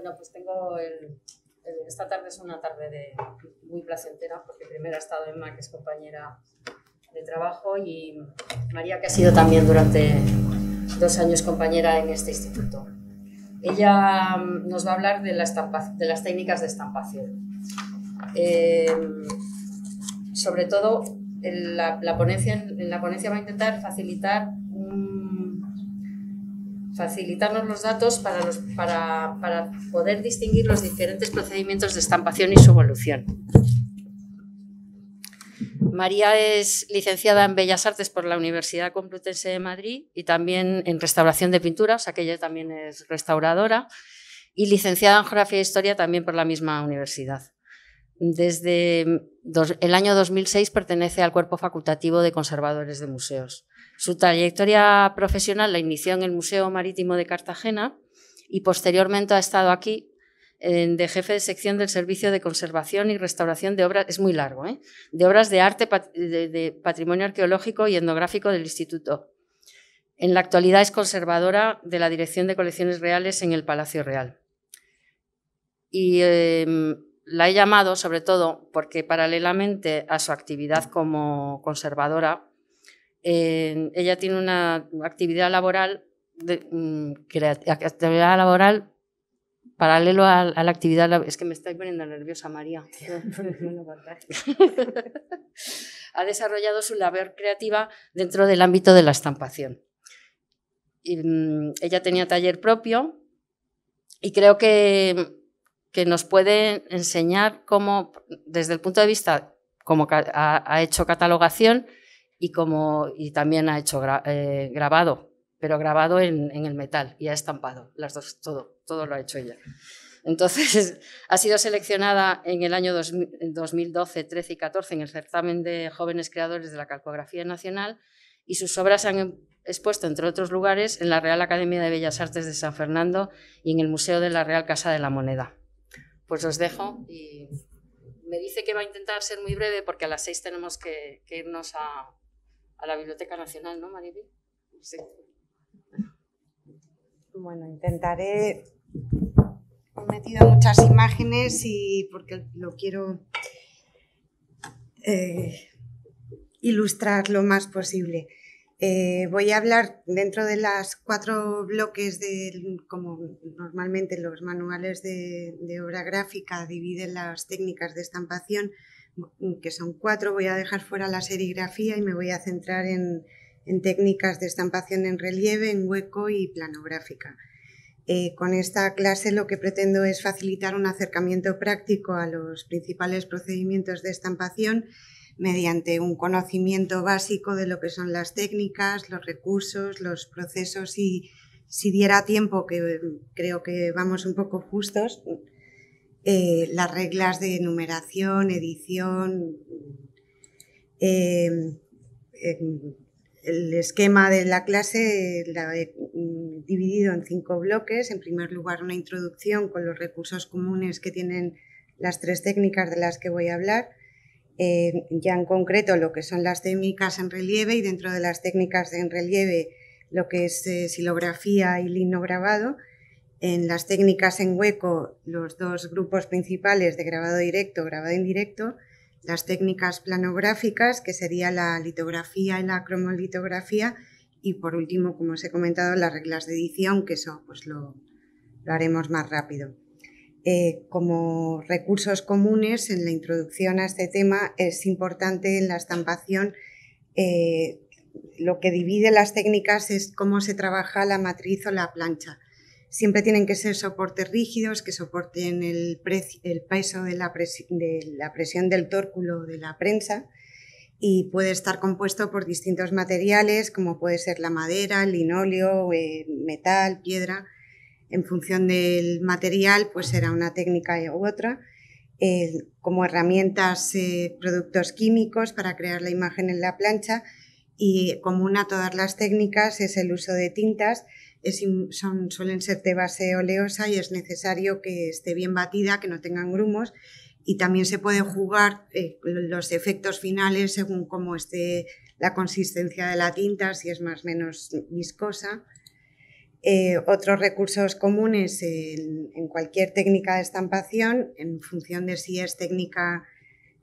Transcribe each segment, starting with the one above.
Bueno, pues tengo esta tarde es una tarde muy placentera porque primero ha estado Emma, que es compañera de trabajo, y María, que ha sido también durante dos años compañera en este instituto. Ella mm, nos va a hablar de, de las técnicas de estampación. Em, sobre todo, en la, la, ponencia, en la ponencia va a intentar facilitar un facilitarnos los datos para, para, poder distinguir los diferentes procedimientos de estampación y su evolución. María es licenciada en Bellas Artes por la Universidad Complutense de Madrid y también en restauración de Pinturas, aquella también es restauradora, y licenciada en Geografía e Historia también por la misma universidad. Desde el año 2006 pertenece al cuerpo facultativo de conservadores de museos. Su trayectoria profesional la inició en el Museo Marítimo de Cartagena y posteriormente ha estado aquí de jefe de sección del Servicio de Conservación y Restauración de Obras, es muy largo, ¿eh? de obras de arte, de, patrimonio arqueológico y etnográfico del Instituto. En la actualidad es conservadora de la Dirección de Colecciones Reales en el Palacio Real. Y em, la he llamado sobre todo porque paralelamente a su actividad como conservadora ella tiene una actividad laboral, mm, laboral paralelo a, la actividad Es que me está poniendo nerviosa, María. ha desarrollado su labor creativa dentro del ámbito de la estampación. Mm, ella tenía taller propio y creo que, nos puede enseñar cómo, desde el punto de vista, como ha hecho catalogación, y, como, y también ha hecho eh, grabado, pero grabado en, en, el metal y ha estampado, las dos, todo, todo lo ha hecho ella. Entonces, ha sido seleccionada en el año 2012, 13 y 14 en el certamen de jóvenes creadores de la calcografía nacional y sus obras se han em, expuesto, entre otros lugares, en la Real Academia de Bellas Artes de San Fernando y en el Museo de la Real Casa de la Moneda. Pues os dejo y me dice que va a intentar ser muy breve porque a las seis tenemos que irnos a, a la Biblioteca Nacional, ¿no, Mariby? Sí. Bueno, intentaré... He metido muchas imágenes y porque lo quiero eh, ilustrar lo más posible. Eh, voy a hablar dentro de las cuatro bloques, de, como normalmente los manuales de obra gráfica dividen las técnicas de estampación, Mm, que son cuatro, voy a dejar fuera la serigrafía y me voy a centrar en, técnicas de estampación en relieve, en hueco y planográfica. Eh, con esta clase lo que pretendo es facilitar un acercamiento práctico a los principales procedimientos de estampación mediante un conocimiento básico de lo que son las técnicas, los recursos, los procesos y si diera tiempo, que eh, creo que vamos un poco justos, eh, las reglas de numeración, edición, eh, el esquema de la clase la he dividido en cinco bloques. En primer lugar, una introducción con los recursos comunes que tienen las tres técnicas de las que voy a hablar. Eh, ya en concreto lo que son las técnicas en relieve y dentro de las técnicas en relieve lo que es silografía y lino grabado en las técnicas en hueco los dos grupos principales de grabado directo, grabado indirecto, las técnicas planográficas, que sería la litografía y la cromolitografía, y por último, como os he comentado, las reglas de edición, que eso pues lo, haremos más rápido. Eh, como recursos comunes en la introducción a este tema, es importante en la estampación eh, lo que divide las técnicas es cómo se trabaja la matriz o la plancha. Siempre tienen que ser soportes rígidos que soporten el, peso de la, presión del tórculo de la prensa y puede estar compuesto por distintos materiales como puede ser la madera, el linóleo, eh, metal, piedra. En función del material, pues será una técnica u otra. Eh, como herramientas, eh, productos químicos para crear la imagen en la plancha y común a todas las técnicas es el uso de tintas son, suelen ser de base oleosa y es necesario que esté bien batida, que no tengan grumos y también se puede jugar eh, los efectos finales según cómo esté la consistencia de la tinta, si es más o menos viscosa. Eh, otros recursos comunes en, cualquier técnica de estampación, en función de si es técnica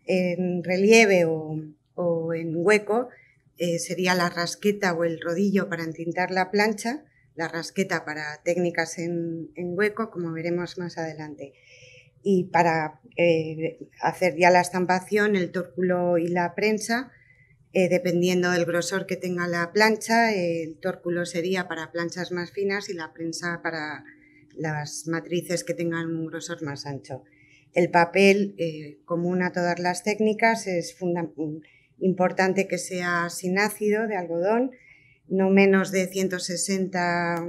en relieve o, en hueco, eh, sería la rasqueta o el rodillo para entintar la plancha la rasqueta para técnicas en, hueco, como veremos más adelante. Y para eh, hacer ya la estampación, el tórculo y la prensa, eh, dependiendo del grosor que tenga la plancha, el tórculo sería para planchas más finas y la prensa para las matrices que tengan un grosor más ancho. El papel, eh, común a todas las técnicas, es importante que sea sin ácido de algodón no menos de 160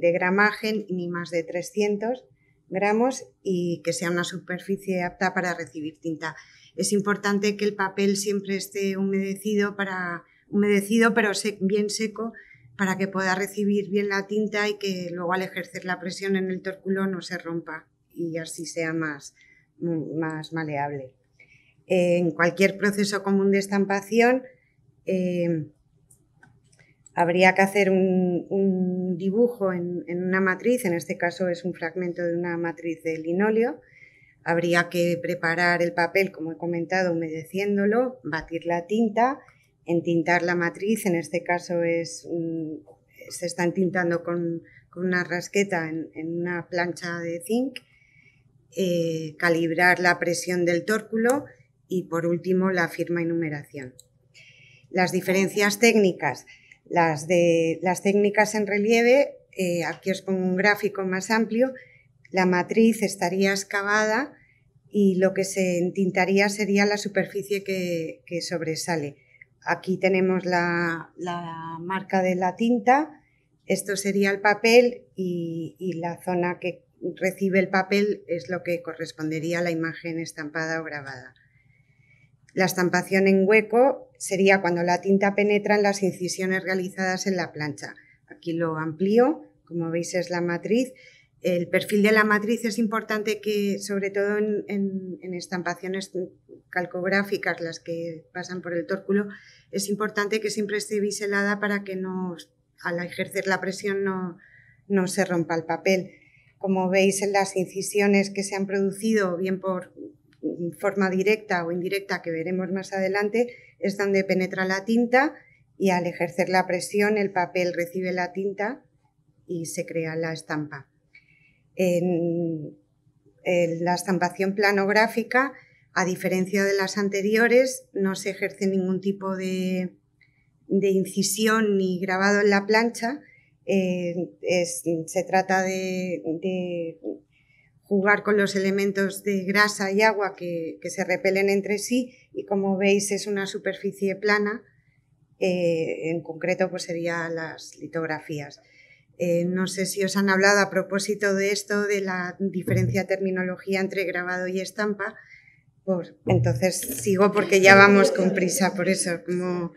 de gramaje ni más de 300 gramos y que sea una superficie apta para recibir tinta. Es importante que el papel siempre esté humedecido, para, humedecido pero bien seco para que pueda recibir bien la tinta y que luego al ejercer la presión en el tórculo no se rompa y así sea más, más maleable. En cualquier proceso común de estampación, eh, habría que hacer un, dibujo en, una matriz, en este caso es un fragmento de una matriz de linóleo. Habría que preparar el papel, como he comentado, humedeciéndolo, batir la tinta, entintar la matriz, en este caso es, se está entintando con, una rasqueta en, una plancha de zinc, eh, calibrar la presión del tórculo y por último la firma y numeración. Las diferencias técnicas. Las, de, las técnicas en relieve, eh, aquí os pongo un gráfico más amplio, la matriz estaría excavada y lo que se entintaría sería la superficie que, sobresale. Aquí tenemos la, marca de la tinta, esto sería el papel y, y la zona que recibe el papel es lo que correspondería a la imagen estampada o grabada. La estampación en hueco sería cuando la tinta penetra en las incisiones realizadas en la plancha. Aquí lo amplío, como veis es la matriz. El perfil de la matriz es importante que, sobre todo en, estampaciones calcográficas, las que pasan por el tórculo, es importante que siempre esté biselada para que no, al ejercer la presión no, no se rompa el papel. Como veis en las incisiones que se han producido, bien por forma directa o indirecta que veremos más adelante, es donde penetra la tinta y al ejercer la presión el papel recibe la tinta y se crea la estampa. En, la estampación planográfica, a diferencia de las anteriores, no se ejerce ningún tipo de, incisión ni grabado en la plancha. Eh, se trata de jugar con los elementos de grasa y agua que, se repelen entre sí y como veis es una superficie plana, eh, en concreto pues serían las litografías. Eh, no sé si os han hablado a propósito de esto, de la diferencia terminología entre grabado y estampa. Por, pues, entonces sigo porque ya vamos con prisa, por eso, como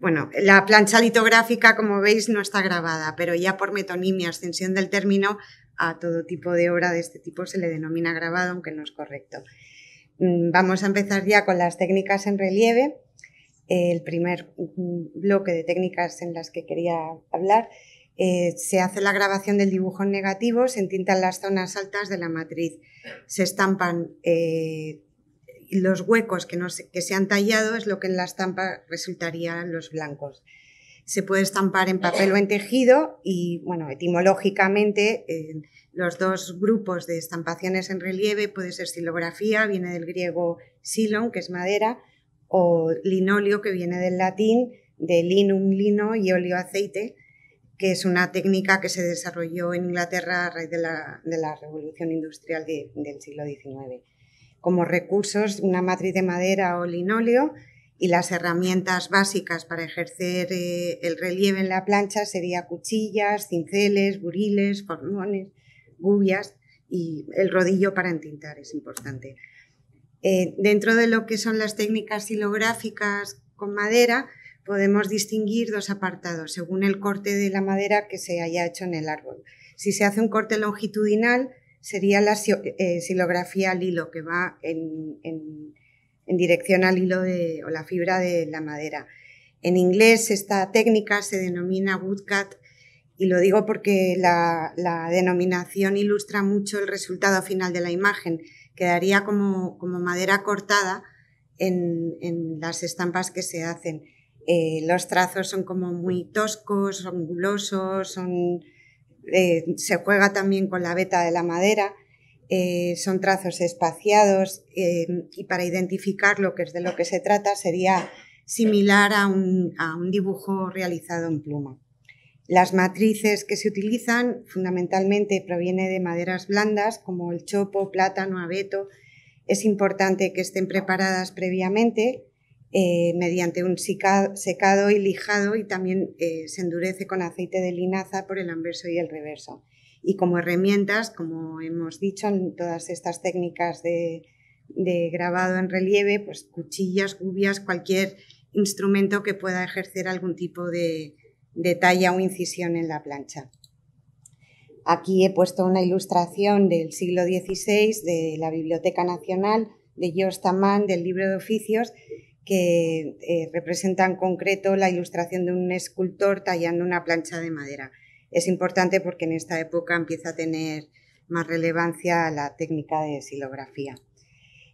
bueno, la plancha litográfica, como veis, no está grabada, pero ya por metonimia, extensión del término, a todo tipo de obra de este tipo se le denomina grabado, aunque no es correcto. Mm, vamos a empezar ya con las técnicas en relieve. El primer mm, bloque de técnicas en las que quería hablar eh, se hace la grabación del dibujo en negativo, se entintan las zonas altas de la matriz, se estampan eh, los huecos que, no se, han tallado es lo que en la estampa resultarían los blancos. Se puede estampar en papel o en tejido y, bueno, etimológicamente, eh, los dos grupos de estampaciones en relieve puede ser silografía, viene del griego silon, que es madera, o linolio, que viene del latín de linum lino y óleo aceite, que es una técnica que se desarrolló en Inglaterra a raíz de la, revolución industrial del siglo XIX como recursos una matriz de madera o linóleo y las herramientas básicas para ejercer eh, el relieve en la plancha serían cuchillas, cinceles, buriles, formones, gubias y el rodillo para entintar es importante. Eh, dentro de lo que son las técnicas silográficas con madera, podemos distinguir dos apartados según el corte de la madera que se haya hecho en el árbol. Si se hace un corte longitudinal, sería la eh, xilografía silografía al hilo, que va en, dirección al hilo de, o la fibra de la madera. En inglés esta técnica se denomina woodcut y lo digo porque la, denominación ilustra mucho el resultado final de la imagen. Quedaría como, como madera cortada en, las estampas que se hacen. Eh, los trazos son como muy toscos, son son eh, se juega también con la veta de la madera, eh, son trazos espaciados eh, y para identificar lo que es de lo que se trata sería similar a un, a un dibujo realizado en pluma. Las matrices que se utilizan fundamentalmente provienen de maderas blandas como el chopo, plátano, abeto. Es importante que estén preparadas previamente eh, mediante un secado y lijado y también eh, se endurece con aceite de linaza por el anverso y el reverso. Y como herramientas, como hemos dicho en todas estas técnicas de, grabado en relieve, pues cuchillas, gubias, cualquier instrumento que pueda ejercer algún tipo de, talla o incisión en la plancha. Aquí he puesto una ilustración del siglo XVI de la Biblioteca Nacional de George del libro de oficios que eh, representa en concreto la ilustración de un escultor tallando una plancha de madera. Es importante porque en esta época empieza a tener más relevancia la técnica de silografía.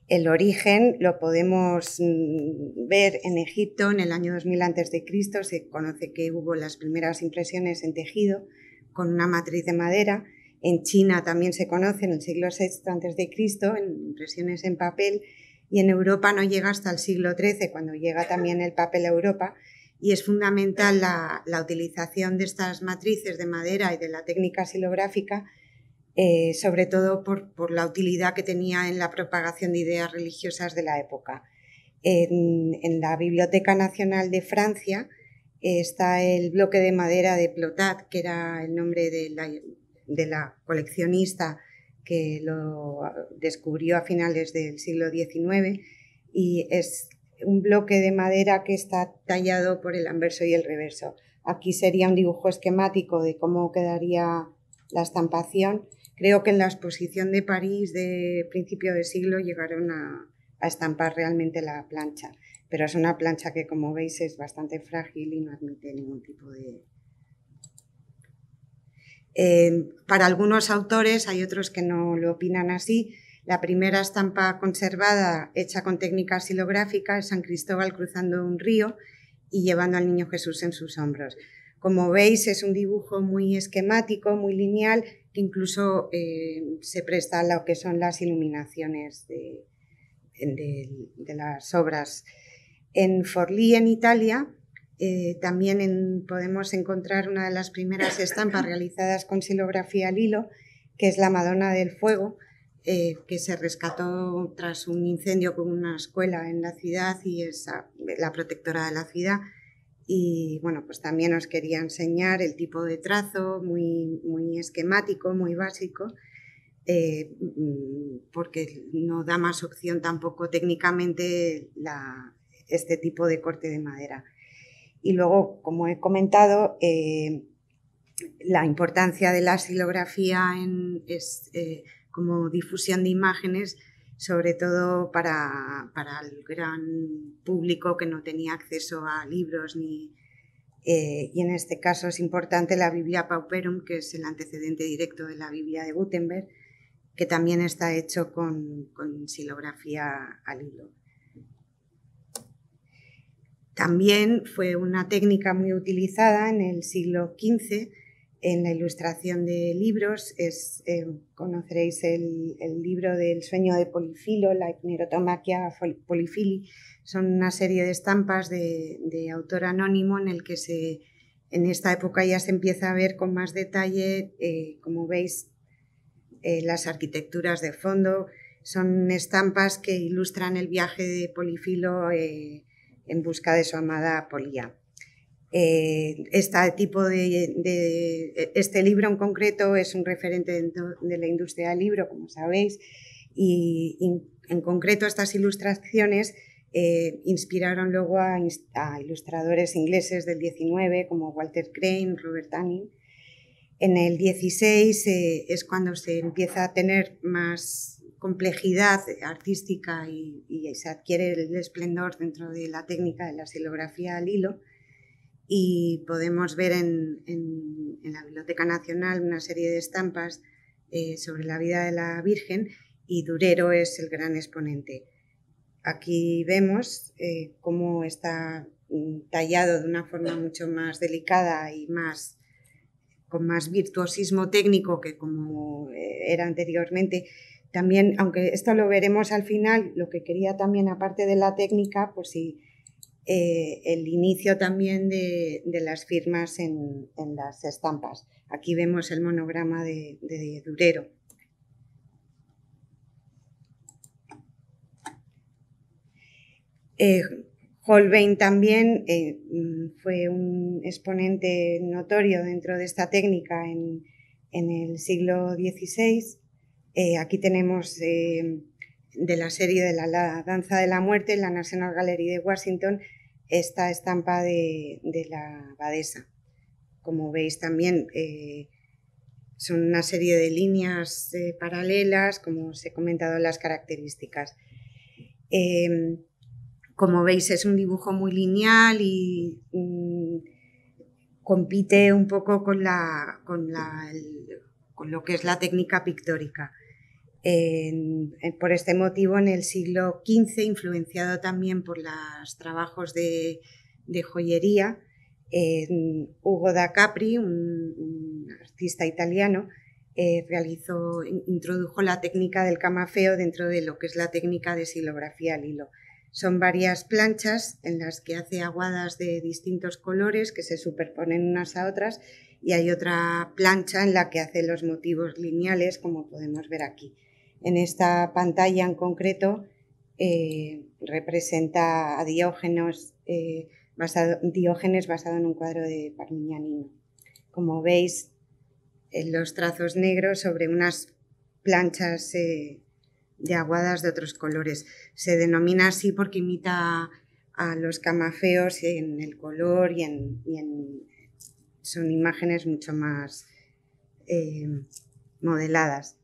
El origen lo podemos mm, ver en Egipto en el año 2000 a.C. Se conoce que hubo las primeras impresiones en tejido con una matriz de madera. En China también se conoce en el siglo VI a.C. en impresiones en papel y en Europa no llega hasta el siglo XIII, cuando llega también el papel a Europa, y es fundamental la, la utilización de estas matrices de madera y de la técnica silográfica, eh, sobre todo por, por, la utilidad que tenía en la propagación de ideas religiosas de la época. En, en la Biblioteca Nacional de Francia eh, está el bloque de madera de Plotat, que era el nombre de la, de la coleccionista que lo descubrió a finales del siglo XIX y es un bloque de madera que está tallado por el anverso y el reverso. Aquí sería un dibujo esquemático de cómo quedaría la estampación. Creo que en la exposición de París de principio de siglo llegaron a, a estampar realmente la plancha, pero es una plancha que como veis es bastante frágil y no admite ningún tipo de, eh, para algunos autores, hay otros que no lo opinan así, la primera estampa conservada hecha con técnica silográfica, es San Cristóbal cruzando un río y llevando al Niño Jesús en sus hombros. Como veis, es un dibujo muy esquemático, muy lineal, que incluso eh, se presta a lo que son las iluminaciones de, de las obras. En Forlì, en Italia, eh, también podemos encontrar una de las primeras estampas realizadas con silografía al hilo, que es la Madonna del Fuego, eh, que se rescató tras un incendio con una escuela en la ciudad y es la protectora de la ciudad. Y bueno, pues también os quería enseñar el tipo de trazo, muy, muy esquemático, muy básico, eh, porque no da más opción tampoco técnicamente la, este tipo de corte de madera. Y luego, como he comentado, eh, la importancia de la silografía en, eh, como difusión de imágenes, sobre todo para, el gran público que no tenía acceso a libros ni... Eh, y en este caso es importante la Biblia Pauperum, que es el antecedente directo de la Biblia de Gutenberg, que también está hecho con, con silografía al hilo. También fue una técnica muy utilizada en el siglo XV en la ilustración de libros. Eh, conoceréis el, libro del sueño de Polifilo, la hipnerotomaquia polifili. Son una serie de estampas de, autor anónimo en el que en esta época ya se empieza a ver con más detalle, eh, como veis, eh, las arquitecturas de fondo. Son estampas que ilustran el viaje de Polifilo en busca de su amada Polía. Eh, este tipo de, este libro en concreto es un referente de la industria del libro, como sabéis, y, en concreto estas ilustraciones eh, inspiraron luego a, ilustradores ingleses del 19 como Walter Crane, Robert Tanning. En el 16 eh, es cuando se empieza a tener más complejidad artística y, se adquiere el esplendor dentro de la técnica de la silografía al hilo. Y podemos ver en, en, la Biblioteca Nacional una serie de estampas eh, sobre la vida de la Virgen y Durero es el gran exponente. Aquí vemos eh, cómo está mm, tallado de una forma mucho más delicada y más con más virtuosismo técnico que como eh, era anteriormente, también, aunque esto lo veremos al final, lo que quería también, aparte de la técnica, por pues sí, eh, el inicio también de, las firmas en, las estampas. Aquí vemos el monograma de, Durero. Eh, Holbein también eh, fue un exponente notorio dentro de esta técnica en, en el siglo XVI eh, aquí tenemos eh, de la serie de la, Danza de la Muerte, en la National Gallery de Washington, esta estampa de, la abadesa. Como veis también eh, son una serie de líneas paralelas, como os he comentado las características. como veis es un dibujo muy lineal y... Mm, compite un poco con lo que es la técnica pictórica por este motivo, en el siglo XV, influenciado también por los trabajos de, joyería, Hugo da Capri, un, artista italiano, eh, introdujo la técnica del camafeo dentro de lo que es la técnica de silografía al hilo. Son varias planchas en las que hace aguadas de distintos colores que se superponen unas a otras y hay otra plancha en la que hace los motivos lineales, como podemos ver aquí. En esta pantalla en concreto eh, representa a Diógenes, eh, basado, Diógenes basado en un cuadro de Parmigianino. Como veis, en eh, los trazos negros sobre unas planchas de aguadas de otros colores. Se denomina así porque imita a los camafeos en el color y en, son imágenes mucho más modeladas.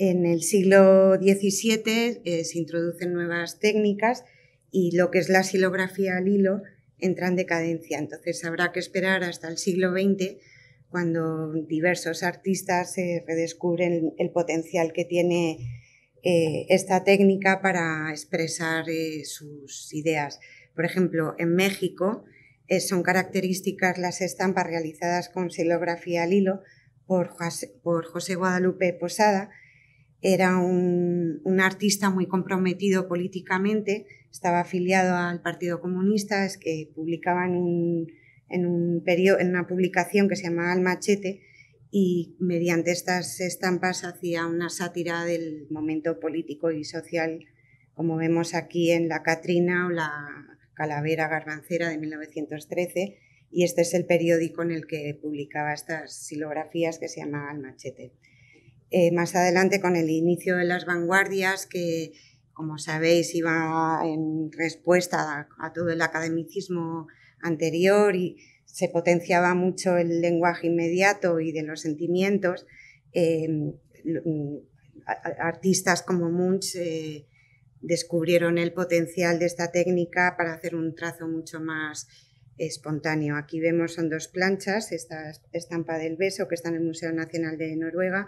En el siglo XVII eh, se introducen nuevas técnicas y lo que es la silografía al hilo entra en decadencia. Entonces habrá que esperar hasta el siglo XX cuando diversos artistas se redescubren el potencial que tiene eh, esta técnica para expresar eh, sus ideas. Por ejemplo, en México son características las estampas realizadas con silografía al hilo por José Guadalupe Posada, era un, un, artista muy comprometido políticamente, estaba afiliado al Partido Comunista, es que publicaba en, un, en, un en una publicación que se llamaba El Machete y mediante estas estampas hacía una sátira del momento político y social, como vemos aquí en La Catrina o La Calavera Garbancera de 1913, y este es el periódico en el que publicaba estas silografías que se llamaba El Machete. Eh, más adelante con el inicio de las vanguardias que, como sabéis, iba en respuesta a, todo el academicismo anterior y se potenciaba mucho el lenguaje inmediato y de los sentimientos. Em, artistas como Munch eh, descubrieron el potencial de esta técnica para hacer un trazo mucho más espontáneo. Aquí vemos son dos planchas, esta estampa del beso que está en el Museo Nacional de Noruega,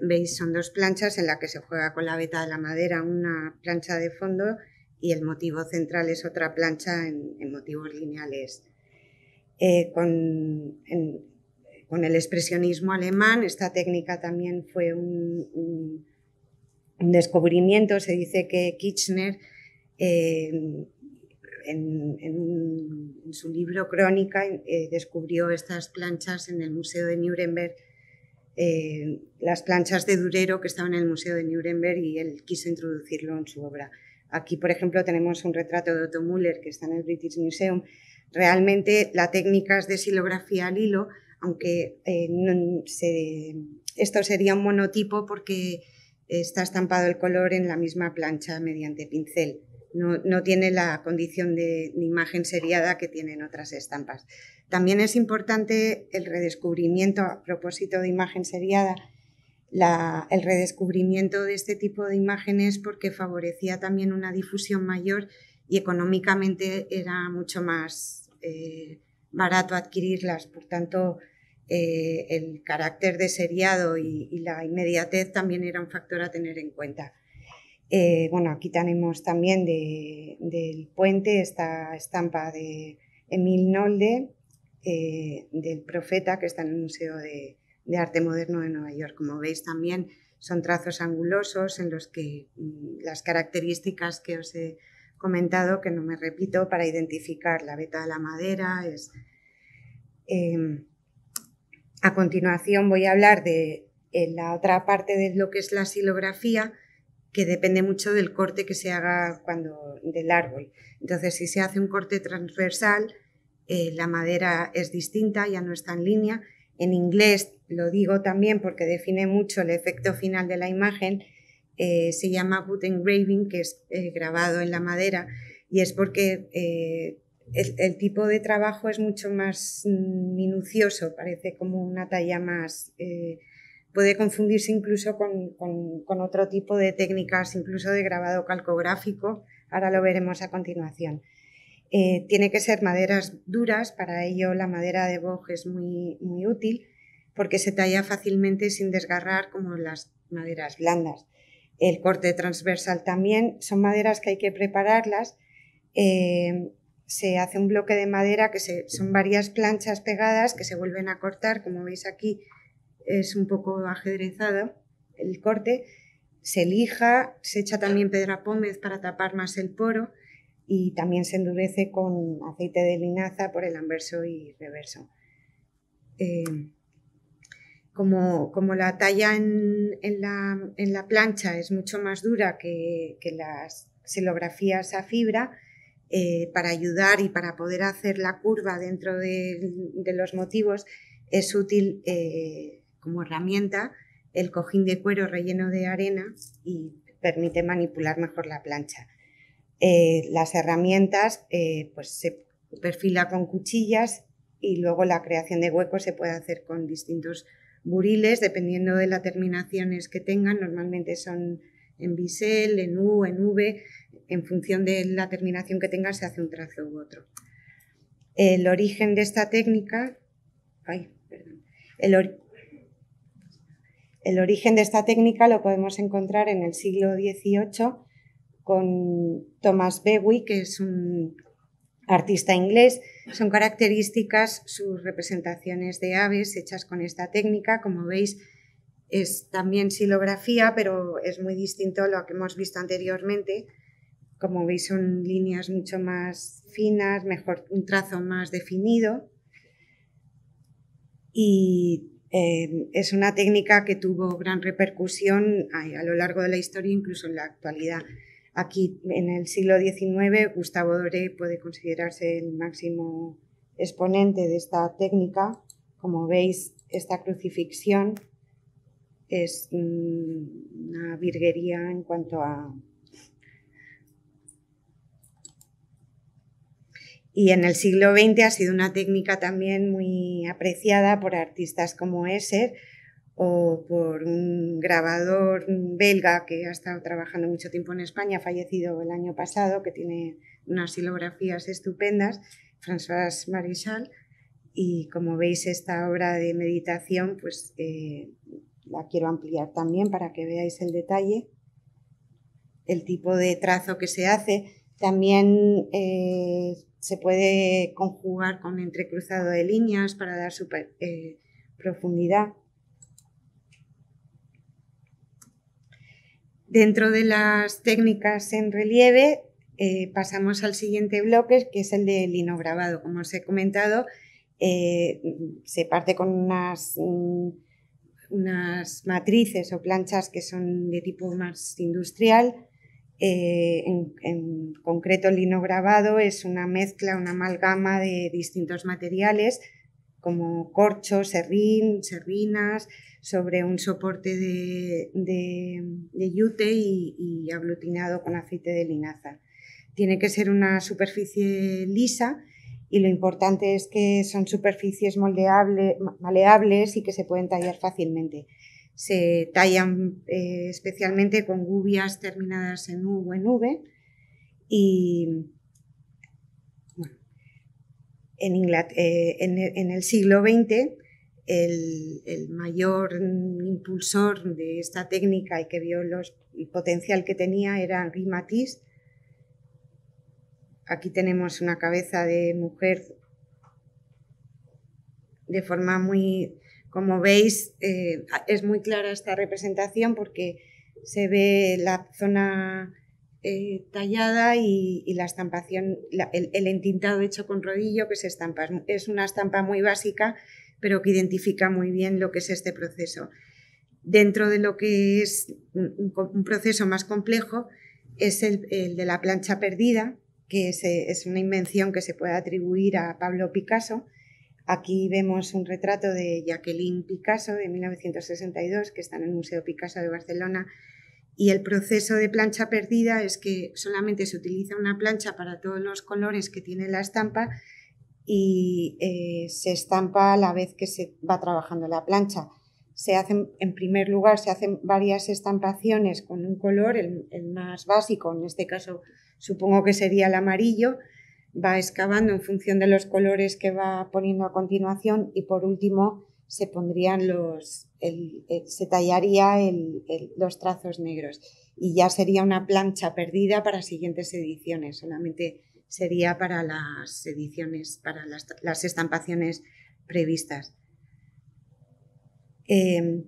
veis, son dos planchas en la que se juega con la veta de la madera, una plancha de fondo y el motivo central es otra plancha en, motivos lineales. Eh, con, el expresionismo alemán, esta técnica también fue un, descubrimiento. Se dice que Kirchner, eh, en, en, su libro Crónica, eh, descubrió estas planchas en el Museo de Nuremberg eh, las planchas de Durero que estaban en el Museo de Nuremberg y él quiso introducirlo en su obra. Aquí, por ejemplo, tenemos un retrato de Otto Müller que está en el British Museum. Realmente la técnica es de silografía al hilo, aunque eh, esto sería un monotipo porque está estampado el color en la misma plancha mediante pincel no, tiene la condición de, imagen seriada que tienen otras estampas. También es importante el redescubrimiento, a propósito de imagen seriada, el redescubrimiento de este tipo de imágenes porque favorecía también una difusión mayor y económicamente era mucho más eh, barato adquirirlas. Por tanto, eh, el carácter de seriado y la inmediatez también era un factor a tener en cuenta. Eh, bueno, aquí tenemos también del puente esta estampa de Emil Nolde, eh, del Profeta, que está en el Museo de, Arte Moderno de Nueva York. Como veis también son trazos angulosos en los que mm, las características que os he comentado, que no me repito, para identificar la veta de la madera em, a continuación voy a hablar de la otra parte de lo que es la silografía, que depende mucho del corte que se haga cuando del árbol. Entonces, si se hace un corte transversal, eh, la madera es distinta, ya no está en línea. En inglés lo digo también porque define mucho el efecto final de la imagen. Eh, se llama wood engraving, que es eh, grabado en la madera, y es porque el, tipo de trabajo es mucho más mm, minucioso, parece como una talla más puede confundirse incluso con, otro tipo de técnicas, incluso de grabado calcográfico, ahora lo veremos a continuación. Eh, tiene que ser maderas duras, para ello la madera de boj es muy, muy útil porque se talla fácilmente sin desgarrar como las maderas blandas. El corte transversal también son maderas que hay que prepararlas. Eh, se hace un bloque de madera que se, son varias planchas pegadas que se vuelven a cortar, como veis aquí, es un poco ajedrezada el corte, se lija, se echa también pedra pómez para tapar más el poro y también se endurece con aceite de linaza por el anverso y reverso. Em, como, la talla en, la, plancha es mucho más dura que, que las xilografías a fibra, eh, para ayudar y para poder hacer la curva dentro de, los motivos es útil eh, como herramienta el cojín de cuero relleno de arena y permite manipular mejor la plancha. Eh, las herramientas eh, pues se perfila con cuchillas y luego la creación de huecos se puede hacer con distintos buriles dependiendo de las terminaciones que tengan. Normalmente son en bisel, en U, en V. En función de la terminación que tengan se hace un trazo u otro. El origen de esta técnica... El, el origen de esta técnica lo podemos encontrar en el siglo XVIII con Thomas Bewick, que es un artista inglés. Son características sus representaciones de aves hechas con esta técnica. Como veis, es también silografía, pero es muy distinto a lo que hemos visto anteriormente. Como veis, son líneas mucho más finas, mejor un trazo más definido. Y eh, es una técnica que tuvo gran repercusión a, lo largo de la historia, incluso en la actualidad. Aquí, en el siglo XIX, Gustavo Doré puede considerarse el máximo exponente de esta técnica. Como veis, esta crucifixión es mm, una virguería en cuanto a Y en el siglo XX ha sido una técnica también muy apreciada por artistas como Esser o por un grabador belga que ha estado trabajando mucho tiempo en España, fallecido el año pasado, que tiene unas silografías estupendas, François Marichal. Y como veis, esta obra de meditación, pues eh, la quiero ampliar también para que veáis el detalle, el tipo de trazo que se hace. También eh, se puede conjugar con entrecruzado de líneas para dar su eh, profundidad. Dentro de las técnicas en relieve eh, pasamos al siguiente bloque, que es el lino linograbado. Como os he comentado, eh, se parte con unas, mm, unas matrices o planchas que son de tipo más industrial, eh, en, concreto, el lino grabado es una mezcla, una amalgama de distintos materiales como corcho, serrín, serrinas, sobre un soporte de, yute y, y, aglutinado con aceite de linaza. Tiene que ser una superficie lisa y lo importante es que son superficies maleables y que se pueden tallar fácilmente se tallan eh, especialmente con gubias terminadas en U o en V. Y eh, en, el siglo XX, el, mayor impulsor de esta técnica y que vio el potencial que tenía era Henri Aquí tenemos una cabeza de mujer de forma muy como veis, eh, es muy clara esta representación porque se ve la zona eh, tallada y, la estampación, el, entintado hecho con rodillo que se estampa. Es una estampa muy básica, pero que identifica muy bien lo que es este proceso. Dentro de lo que es un, proceso más complejo es el, de la plancha perdida, que es una invención que se puede atribuir a Pablo Picasso Aquí vemos un retrato de Jacqueline Picasso de 1962 que está en el Museo Picasso de Barcelona y el proceso de plancha perdida es que solamente se utiliza una plancha para todos los colores que tiene la estampa y eh, se estampa a la vez que se va trabajando la plancha. Se hacen, en primer lugar, se hacen varias estampaciones con un color, el más básico, en este caso supongo que sería el amarillo, va excavando en función de los colores que va poniendo a continuación y por último se pondrían los, se tallaría los trazos negros y ya sería una plancha perdida para siguientes ediciones, solamente sería para las ediciones, para las, estampaciones previstas. Em,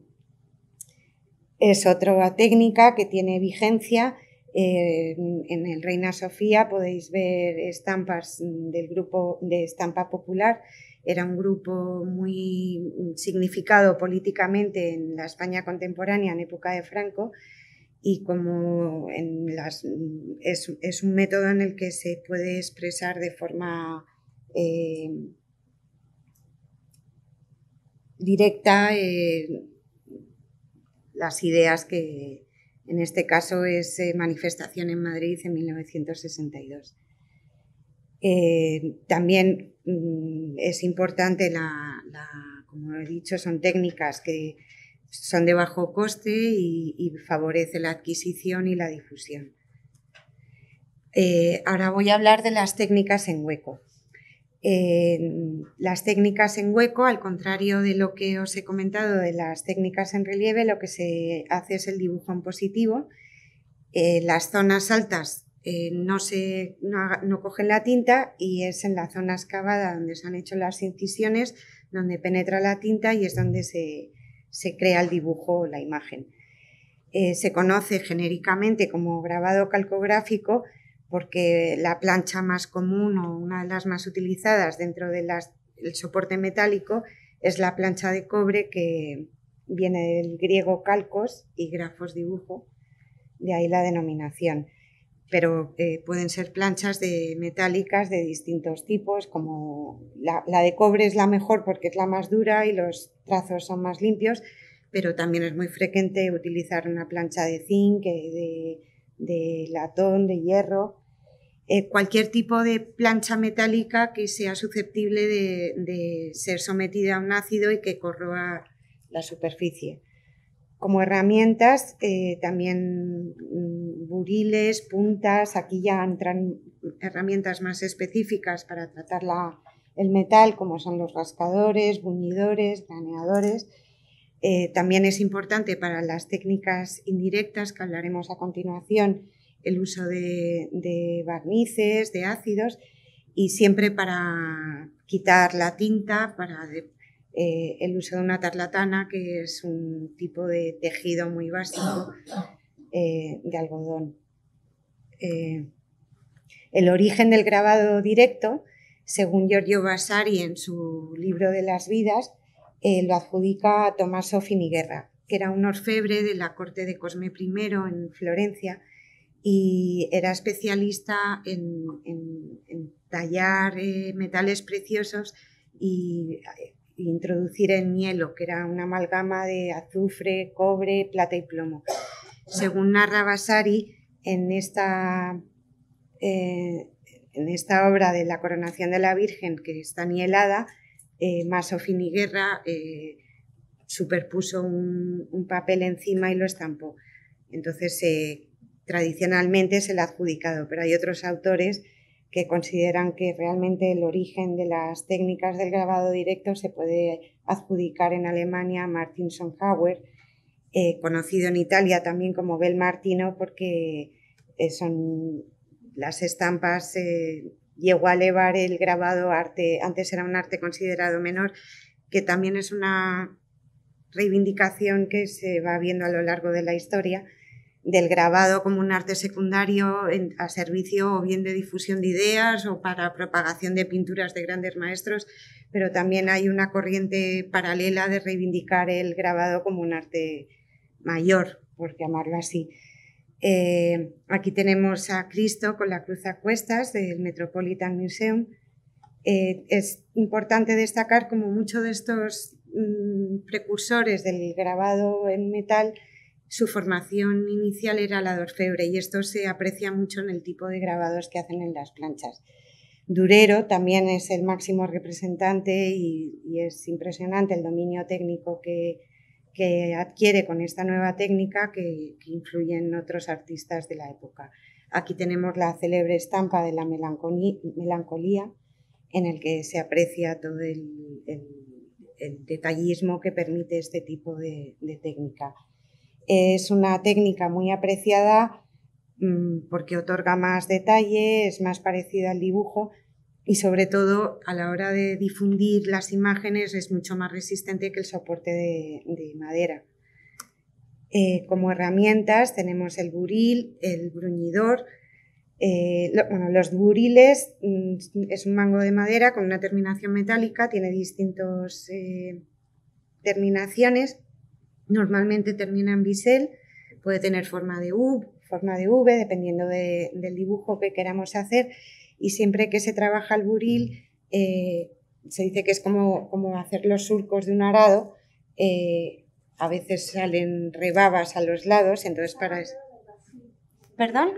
es otra técnica que tiene vigencia en el Reina Sofía podéis ver estampas del grupo de Estampa Popular. Era un grupo muy significado políticamente en la España contemporánea, en época de Franco, y como es, un método en el que se puede expresar de forma eh, directa eh, las ideas que, en este caso es eh, Manifestación en Madrid en 1962. Eh, también mm, es importante, la, como he dicho, son técnicas que son de bajo coste y, y favorece la adquisición y la difusión. Eh, ahora voy a hablar de las técnicas en hueco. Eh, las técnicas en hueco, al contrario de lo que os he comentado de las técnicas en relieve, lo que se hace es el dibujo en positivo. Eh, las zonas altas eh, no, se, no, cogen la tinta y es en la zona excavada donde se han hecho las incisiones, donde penetra la tinta y es donde se, se crea el dibujo o la imagen. Eh, se conoce genéricamente como grabado calcográfico, porque la plancha más común o una de las más utilizadas dentro del soporte metálico es la plancha de cobre que viene del griego calcos y grafos dibujo, de ahí la denominación. Pero eh, pueden ser planchas de metálicas de distintos tipos, como la, la de cobre es la mejor porque es la más dura y los trazos son más limpios, pero también es muy frecuente utilizar una plancha de zinc, eh, de de latón, de hierro, eh, cualquier tipo de plancha metálica que sea susceptible de, ser sometida a un ácido y que corroa la superficie. Como herramientas, eh, también mm, buriles, puntas, aquí ya entran herramientas más específicas para tratar el metal, como son los rascadores, buñidores, planeadores. Eh, también es importante para las técnicas indirectas, que hablaremos a continuación, el uso de, barnices, de ácidos, y siempre para quitar la tinta, para eh, el uso de una tarlatana, que es un tipo de tejido muy básico eh, de algodón. el origen del grabado directo, según Giorgio Vasari en su libro de las vidas, eh, lo adjudica a Tommaso Finiguerra, que era un orfebre de la corte de Cosme I en Florencia y era especialista en, tallar eh, metales preciosos y eh, introducir el hielo, que era una amalgama de azufre, cobre, plata y plomo. Según narra Vasari, en esta, en esta obra de la coronación de la Virgen, que está nielada, eh, Finiguerra eh, superpuso un, papel encima y lo estampó. Entonces, eh, tradicionalmente es el adjudicado, pero hay otros autores que consideran que realmente el origen de las técnicas del grabado directo se puede adjudicar en Alemania a Martin Sonhauer, eh, conocido en Italia también como Bel Martino, porque son las estampas llegó a elevar el grabado arte, antes era un arte considerado menor, que también es una reivindicación que se va viendo a lo largo de la historia, del grabado como un arte secundario a servicio o bien de difusión de ideas o para propagación de pinturas de grandes maestros, pero también hay una corriente paralela de reivindicar el grabado como un arte mayor, por llamarlo así. Eh, aquí tenemos a Cristo con la cruz a cuestas del Metropolitan Museum. Eh, es importante destacar como muchos de estos mm, precursores del grabado en metal, su formación inicial era la de orfebre y esto se aprecia mucho en el tipo de grabados que hacen en las planchas. Durero también es el máximo representante y, y es impresionante el dominio técnico que, que adquiere con esta nueva técnica que, que influyen otros artistas de la época. Aquí tenemos la célebre estampa de la melancolía, en el que se aprecia todo el, detallismo que permite este tipo de, técnica. Es una técnica muy apreciada mm, porque otorga más detalle, es más parecida al dibujo, y sobre todo a la hora de difundir las imágenes es mucho más resistente que el soporte de, madera. Eh, como herramientas tenemos el buril, el bruñidor. Eh, bueno, los buriles mm, es un mango de madera con una terminación metálica, tiene distintas eh, terminaciones. Normalmente termina en bisel, puede tener forma de U, forma de V, dependiendo del dibujo que queramos hacer y siempre que se trabaja el buril, eh, se dice que es como, como, hacer los surcos de un arado, eh, a veces salen rebabas a los lados, entonces para... Eso. ¿Perdón?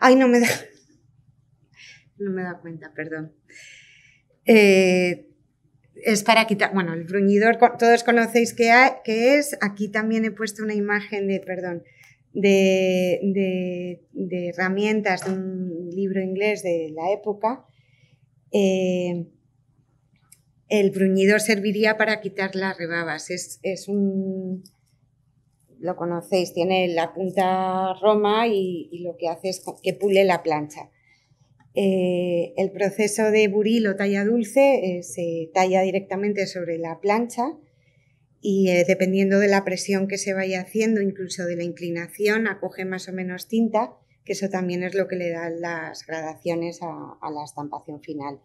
Ay, no me da... No me da cuenta, perdón. Eh, es para quitar, bueno, el bruñidor todos conocéis qué es, aquí también he puesto una imagen de, perdón, de, herramientas de un libro inglés de la época, eh, el bruñido serviría para quitar las rebabas. Es, un, lo conocéis, tiene la punta roma y, lo que hace es que pule la plancha. Eh, el proceso de buril o talla dulce eh, se talla directamente sobre la plancha y eh, dependiendo de la presión que se vaya haciendo, incluso de la inclinación, acoge más o menos tinta, que eso también es lo que le da las gradaciones a, la estampación final.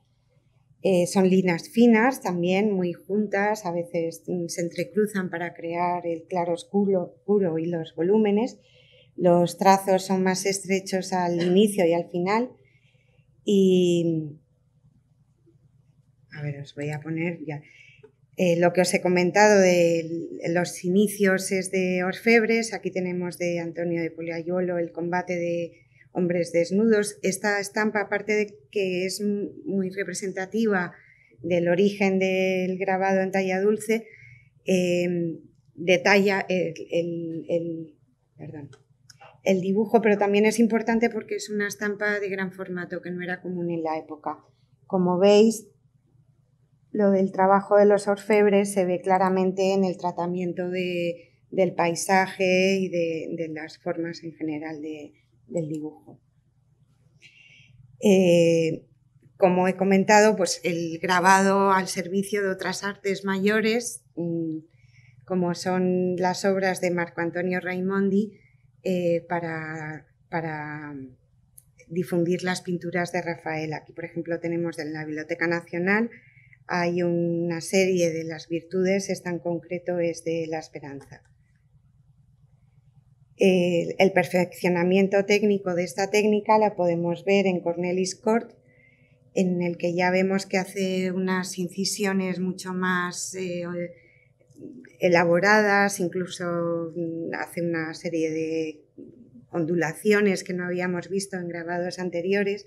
Eh, son líneas finas también, muy juntas, a veces mm, se entrecruzan para crear el claro oscuro, oscuro y los volúmenes. Los trazos son más estrechos al inicio y al final. Y. A ver, os voy a poner ya. Eh, lo que os he comentado de los inicios es de Orfebres, aquí tenemos de Antonio de Poliayuolo el combate de hombres desnudos. Esta estampa, aparte de que es muy representativa del origen del grabado en talla dulce, em, detalla el, el dibujo, pero también es importante porque es una estampa de gran formato que no era común en la época. Como veis, lo del trabajo de los orfebres se ve claramente en el tratamiento del paisaje y de, las formas en general del dibujo. Eh, como he comentado, pues el grabado al servicio de otras artes mayores, mm, como son las obras de Marco Antonio Raimondi, eh, para, para, difundir las pinturas de Rafael. Aquí, por ejemplo, tenemos en la Biblioteca Nacional hay una serie de las virtudes, esta en concreto es de la esperanza. El, perfeccionamiento técnico de esta técnica la podemos ver en Cornelis Court, en el que ya vemos que hace unas incisiones mucho más eh, elaboradas, incluso mm, hace una serie de ondulaciones que no habíamos visto en grabados anteriores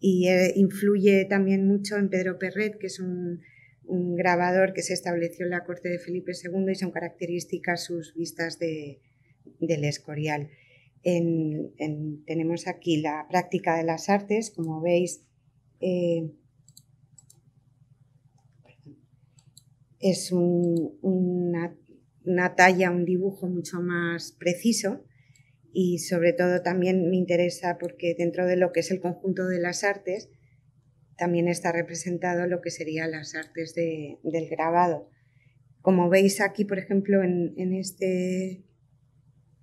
y eh, influye también mucho en Pedro Perret, que es un, grabador que se estableció en la corte de Felipe II y son características sus vistas de, del Escorial. tenemos aquí la práctica de las artes, como veis, eh, es una talla, un dibujo mucho más preciso y sobre todo también me interesa porque dentro de lo que es el conjunto de las artes también está representado lo que serían las artes del grabado. Como veis aquí, por ejemplo, en, este,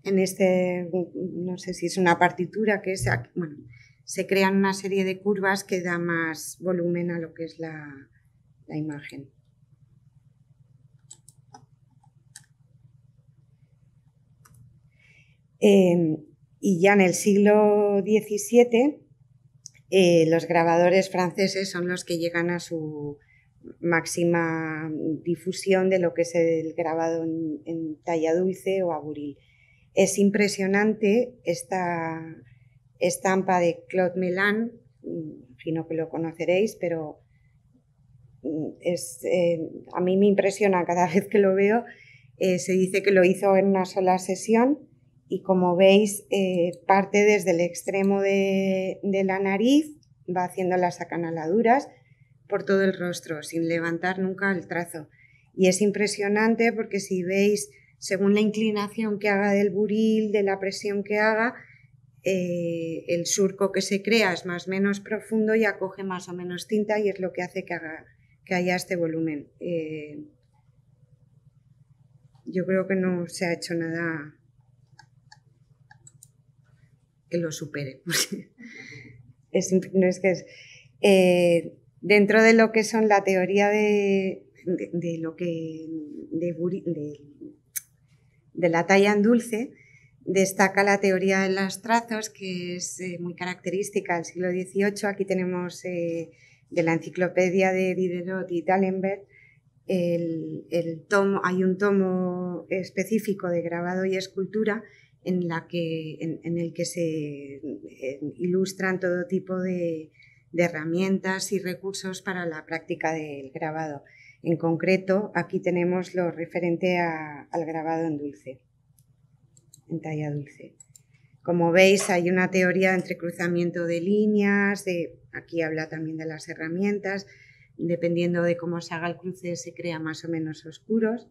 en este, no sé si es una partitura, que es, bueno, se crean una serie de curvas que da más volumen a lo que es la imagen. Em, y ya en el siglo XVII, eh, los grabadores franceses son los que llegan a su máxima difusión de lo que es el grabado en, talla dulce o aburil. Es impresionante esta estampa de Claude Melan, imagino que lo conoceréis, pero mm, es, eh, a mí me impresiona cada vez que lo veo. Eh, se dice que lo hizo en una sola sesión y como veis eh, parte desde el extremo de, la nariz, va haciendo las acanaladuras por todo el rostro, sin levantar nunca el trazo. Y es impresionante porque si veis, según la inclinación que haga del buril, de la presión que haga, eh, el surco que se crea es más o menos profundo y acoge más o menos tinta y es lo que hace que, haga, que haya este volumen. Eh, yo creo que no se ha hecho nada que lo supere. es, eh, dentro de lo que son la teoría de, lo de, la talla en dulce, destaca la teoría de los trazos, que es eh, muy característica del siglo XVIII. Aquí tenemos eh, de la enciclopedia de Diderot y D'Alembert, hay un tomo específico de grabado y escultura en, el que se eh, ilustran todo tipo de, herramientas y recursos para la práctica del grabado. En concreto, aquí tenemos lo referente al grabado en dulce, en talla dulce. Como veis, hay una teoría de entrecruzamiento de líneas, aquí habla también de las herramientas, dependiendo de cómo se haga el cruce se crea más o menos oscuros.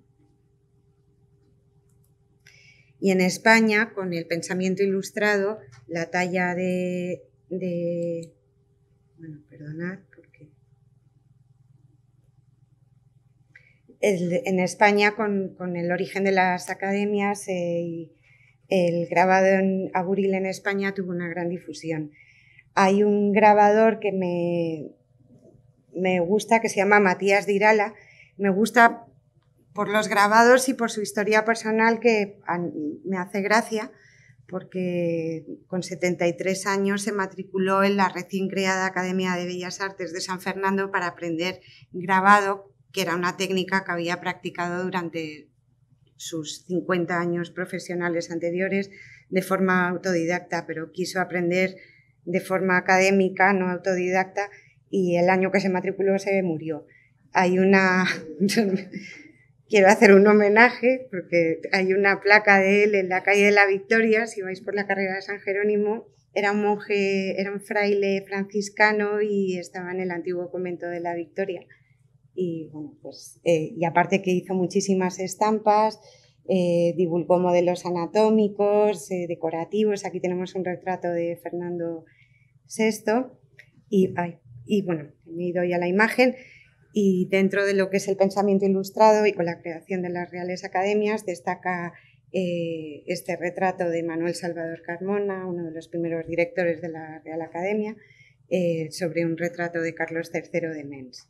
Y en España, con el pensamiento ilustrado, la talla de... bueno, perdonad porque... en España, con, el origen de las academias, eh, el grabado en Aguril en España tuvo una gran difusión. Hay un grabador que me, me gusta, que se llama Matías Dirala. Me gusta por los grabados y por su historia personal que me hace gracia porque con 73 años se matriculó en la recién creada Academia de Bellas Artes de San Fernando para aprender grabado, que era una técnica que había practicado durante sus 50 años profesionales anteriores de forma autodidacta, pero quiso aprender de forma académica, no autodidacta, y el año que se matriculó se murió. Hay una quiero hacer un homenaje, porque hay una placa de él en la calle de la Victoria, si vais por la carrera de San Jerónimo, era un monje, era un fraile franciscano y estaba en el antiguo convento de la Victoria. Y bueno, pues, eh, y aparte que hizo muchísimas estampas, eh, divulgó modelos anatómicos, eh, decorativos. Aquí tenemos un retrato de Fernando VI. Y, bueno, me he ido ya la imagen. Y dentro de lo que es el pensamiento ilustrado y con la creación de las Reales Academias destaca eh, este retrato de Manuel Salvador Carmona, uno de los primeros directores de la Real Academia, eh, sobre un retrato de Carlos III de Mens.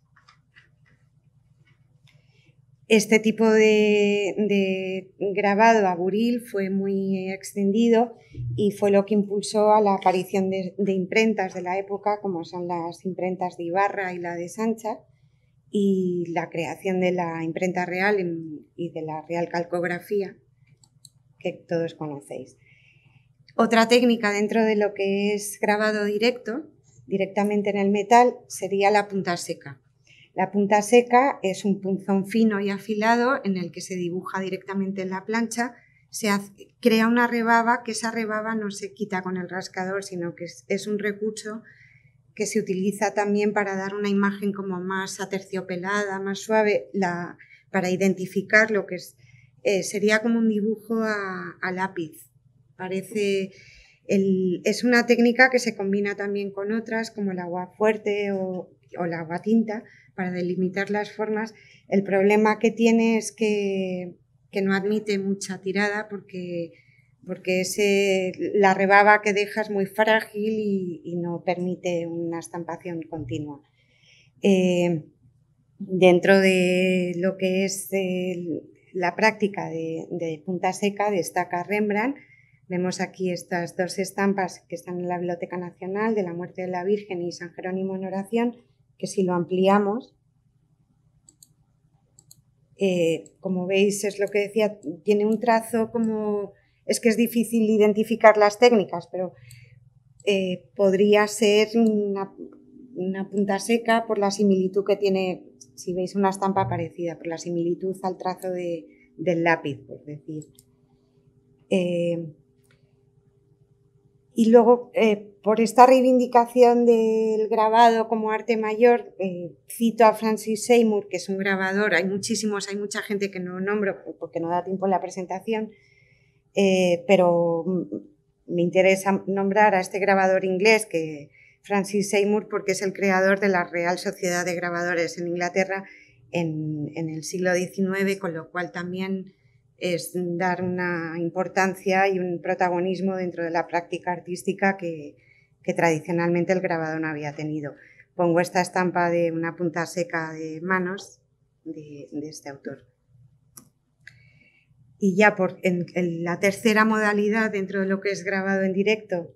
Este tipo de, grabado a buril fue muy extendido y fue lo que impulsó a la aparición de, de imprentas de la época, como son las imprentas de Ibarra y la de Sancha, y la creación de la imprenta real y de la real calcografía que todos conocéis. Otra técnica dentro de lo que es grabado directo, directamente en el metal, sería la punta seca. La punta seca es un punzón fino y afilado en el que se dibuja directamente en la plancha, se crea una rebaba que esa rebaba no se quita con el rascador, sino que es, un recurso que se utiliza también para dar una imagen como más aterciopelada, más suave, para identificar lo que es. Eh, sería como un dibujo a, lápiz. Parece. es una técnica que se combina también con otras, como el agua fuerte o, o la agua tinta, para delimitar las formas. El problema que tiene es que no admite mucha tirada porque porque la rebaba que deja es muy frágil y, no permite una estampación continua. Eh, dentro de lo que es eh, la práctica de, punta seca destaca Rembrandt. Vemos aquí estas dos estampas que están en la Biblioteca Nacional de la muerte de la Virgen y San Jerónimo en oración, que si lo ampliamos, eh, como veis es lo que decía, tiene un trazo como es que es difícil identificar las técnicas, pero eh, podría ser una, punta seca por la similitud que tiene, si veis una estampa parecida, por la similitud al trazo del lápiz, por decir. Eh, y luego, eh, por esta reivindicación del grabado como arte mayor, cito a Francis Seymour, que es un grabador, hay muchísimos, hay mucha gente que no nombro porque no da tiempo en la presentación, eh, pero me interesa nombrar a este grabador inglés que Francis Seymour porque es el creador de la Real Sociedad de Grabadores en Inglaterra en, el siglo XIX, con lo cual también es dar una importancia y un protagonismo dentro de la práctica artística que, tradicionalmente el grabador no había tenido. Pongo esta estampa de una punta seca de manos de este autor. Y ya por, en, la tercera modalidad, dentro de lo que es grabado en directo,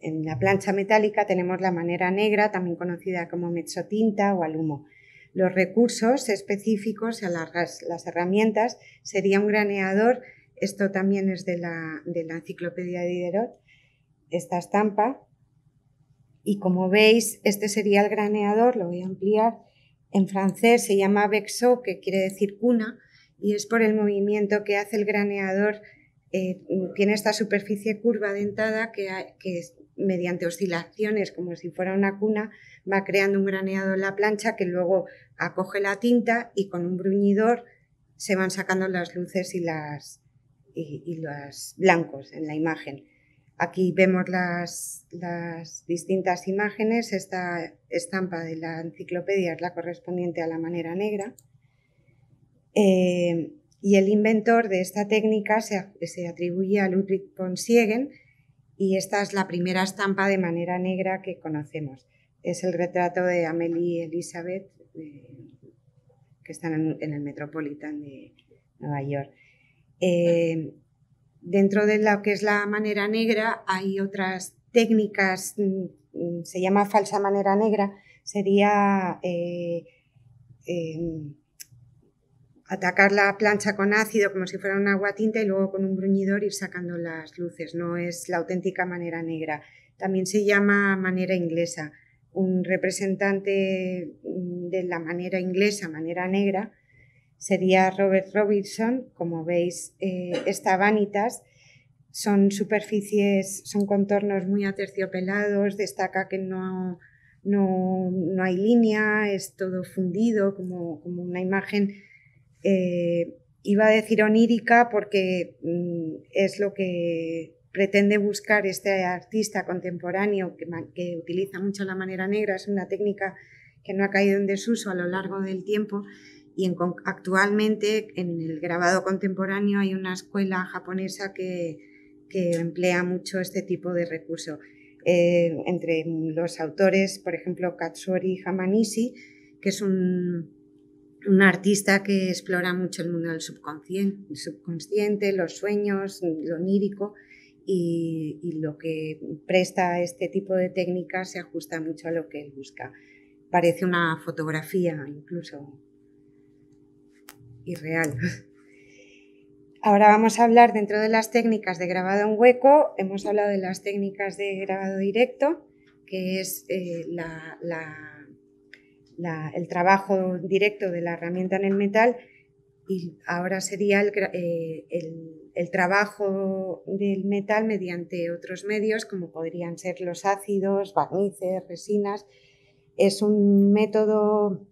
en la plancha metálica tenemos la manera negra, también conocida como mezzotinta o alumo. Los recursos específicos, las, las herramientas, sería un graneador, esto también es de la, de la enciclopedia de Diderot, esta estampa. Y como veis, este sería el graneador, lo voy a ampliar. En francés se llama vexo, que quiere decir cuna, y es por el movimiento que hace el graneador. Eh, tiene esta superficie curva dentada que, mediante oscilaciones, como si fuera una cuna, va creando un graneado en la plancha que luego acoge la tinta y con un bruñidor se van sacando las luces y, las, los blancos en la imagen. Aquí vemos las, distintas imágenes. Esta estampa de la enciclopedia es la correspondiente a la manera negra. Eh, y el inventor de esta técnica se, atribuye a Ludwig von Siegen y esta es la primera estampa de manera negra que conocemos. Es el retrato de Amélie Elizabeth, que están en, el Metropolitan de Nueva York. Eh, dentro de lo que es la manera negra hay otras técnicas, mm, se llama falsa manera negra, sería eh, atacar la plancha con ácido como si fuera una tinta y luego con un gruñidor ir sacando las luces. No es la auténtica manera negra. También se llama manera inglesa. Un representante mm, de la manera inglesa, manera negra, sería Robert Robinson. Como veis, eh, vanitas son superficies, son contornos muy aterciopelados, destaca que no, hay línea, es todo fundido, como una imagen eh, iba a decir onírica porque mm, es lo que pretende buscar este artista contemporáneo que, que, utiliza mucho la manera negra, es una técnica que no ha caído en desuso a lo largo del tiempo y actualmente en el grabado contemporáneo hay una escuela japonesa que, emplea mucho este tipo de recurso. Eh, entre los autores, por ejemplo, Katsuri Hamanishi, que es un un artista que explora mucho el mundo del subconsciente, los sueños, lo onírico y, lo que presta este tipo de técnicas se ajusta mucho a lo que él busca. Parece una fotografía incluso irreal. Ahora vamos a hablar dentro de las técnicas de grabado en hueco. Hemos hablado de las técnicas de grabado directo, que es eh, la el trabajo directo de la herramienta en el metal y ahora sería eh, el, trabajo del metal mediante otros medios como podrían ser los ácidos, barnices, resinas. Es un método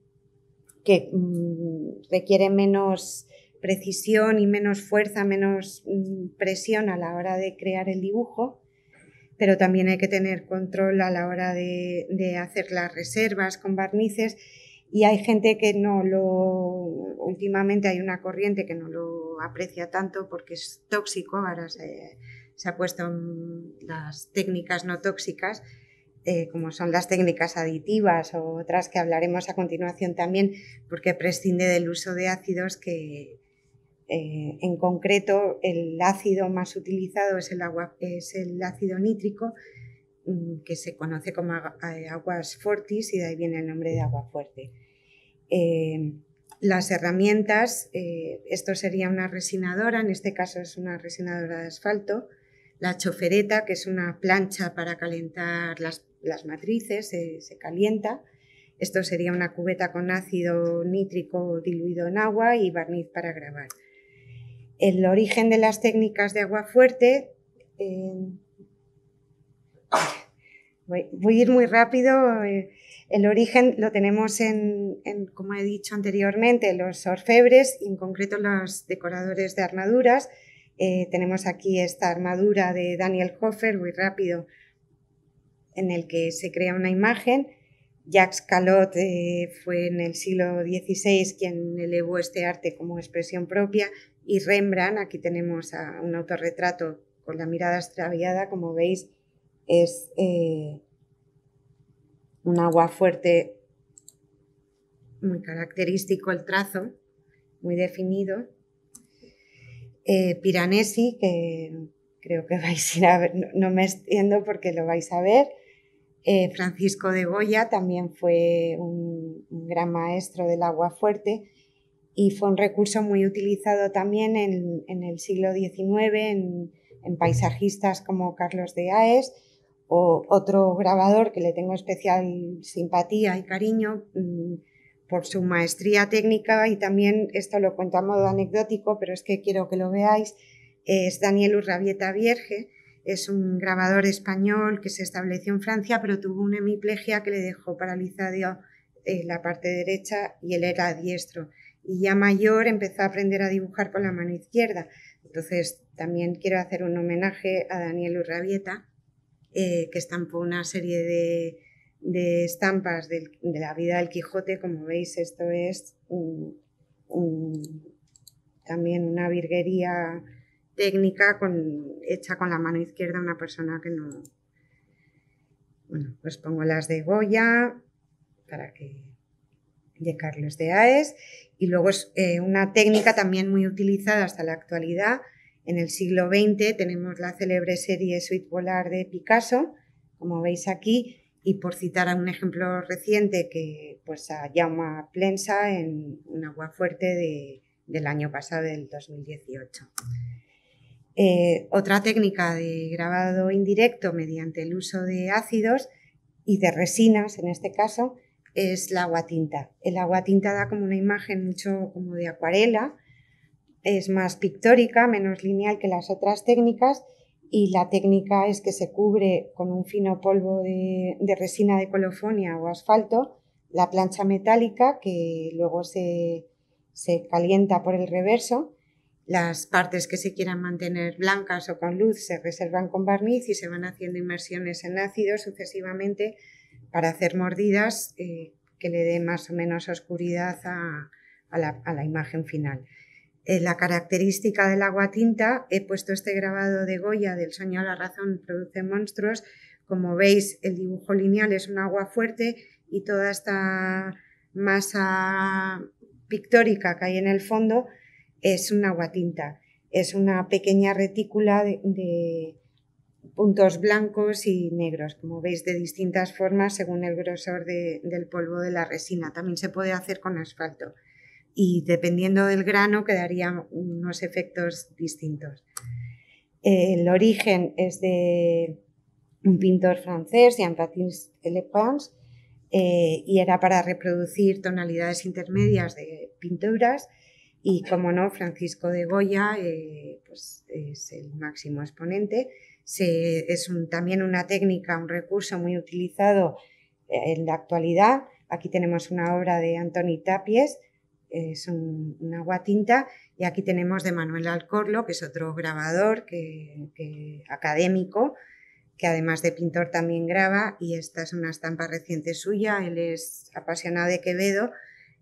que mm, requiere menos precisión y menos fuerza, menos mm, presión a la hora de crear el dibujo pero también hay que tener control a la hora de, hacer las reservas con barnices y hay gente que no lo últimamente hay una corriente que no lo aprecia tanto porque es tóxico ahora se, se ha puesto las técnicas no tóxicas eh, como son las técnicas aditivas o otras que hablaremos a continuación también porque prescinde del uso de ácidos que, eh, en concreto, el ácido más utilizado es el, agua, es el ácido nítrico, mm, que se conoce como eh, aguas fortis y de ahí viene el nombre de agua fuerte. Eh, las herramientas, esto sería una resinadora, en este caso es una resinadora de asfalto, la chofereta, que es una plancha para calentar las, matrices, se calienta, esto sería una cubeta con ácido nítrico diluido en agua y barniz para grabar el origen de las técnicas de agua fuerte. Eh, voy, a ir muy rápido. Eh, el origen lo tenemos en, como he dicho anteriormente, los orfebres en concreto los decoradores de armaduras. Eh, tenemos aquí esta armadura de Daniel Hofer, muy rápido, en el que se crea una imagen. Jacques Calot fue en el siglo XVI quien elevó este arte como expresión propia y Rembrandt, aquí tenemos un autorretrato con la mirada extraviada, como veis, es eh, un agua fuerte muy característico el trazo, muy definido. Eh, Piranesi, que creo que vais a ver, no, me extiendo porque lo vais a ver. Eh, Francisco de Goya también fue un, un gran maestro del agua fuerte y fue un recurso muy utilizado también en, el siglo XIX en, en, paisajistas como Carlos de Aes o otro grabador que le tengo especial simpatía y cariño mm, por su maestría técnica y también esto lo cuento a modo anecdótico, pero es que quiero que lo veáis, es Daniel Urrabieta Vierge, es un grabador español que se estableció en Francia, pero tuvo una hemiplegia que le dejó paralizado eh, la parte derecha y él era diestro y ya mayor empezó a aprender a dibujar con la mano izquierda. Entonces también quiero hacer un homenaje a Daniel Urrabieta, eh, que estampó una serie de, estampas de la vida del Quijote. Como veis, esto es también una virguería técnica con, hecha con la mano izquierda una persona que no... Bueno, pues pongo las de Goya para que de Carlos de Aes y luego es eh, una técnica también muy utilizada hasta la actualidad. En el siglo XX tenemos la célebre serie Suite Polar de Picasso, como veis aquí, y por citar a un ejemplo reciente que pues a llama Plensa en un agua fuerte del año pasado, del 2018. Eh, otra técnica de grabado indirecto mediante el uso de ácidos y de resinas, en este caso, es la agua tinta. El agua tinta da como una imagen mucho como de acuarela, es más pictórica, menos lineal que las otras técnicas y la técnica es que se cubre con un fino polvo de, resina de colofonia o asfalto la plancha metálica que luego se, se calienta por el reverso. Las partes que se quieran mantener blancas o con luz se reservan con barniz y se van haciendo inmersiones en ácido sucesivamente para hacer mordidas eh, que le dé más o menos oscuridad a, la, imagen final. Eh, la característica del agua tinta, he puesto este grabado de Goya del sueño a la razón produce monstruos. Como veis, el dibujo lineal es un agua fuerte y toda esta masa pictórica que hay en el fondo es un agua tinta. Es una pequeña retícula de puntos blancos y negros, como veis, de distintas formas según el grosor del polvo de la resina. También se puede hacer con asfalto y dependiendo del grano quedarían unos efectos distintos. El origen es de un pintor francés, Jean-Baptiste Le eh, y era para reproducir tonalidades intermedias de pinturas y como no, Francisco de Goya eh, pues es el máximo exponente. es también una técnica, un recurso muy utilizado eh, en la actualidad. Aquí tenemos una obra de Antoni Tapies, es un, una guatinta, y aquí tenemos de Manuel Alcorlo, que es otro grabador que, académico, que además de pintor también graba, y esta es una estampa reciente suya, él es apasionado de Quevedo,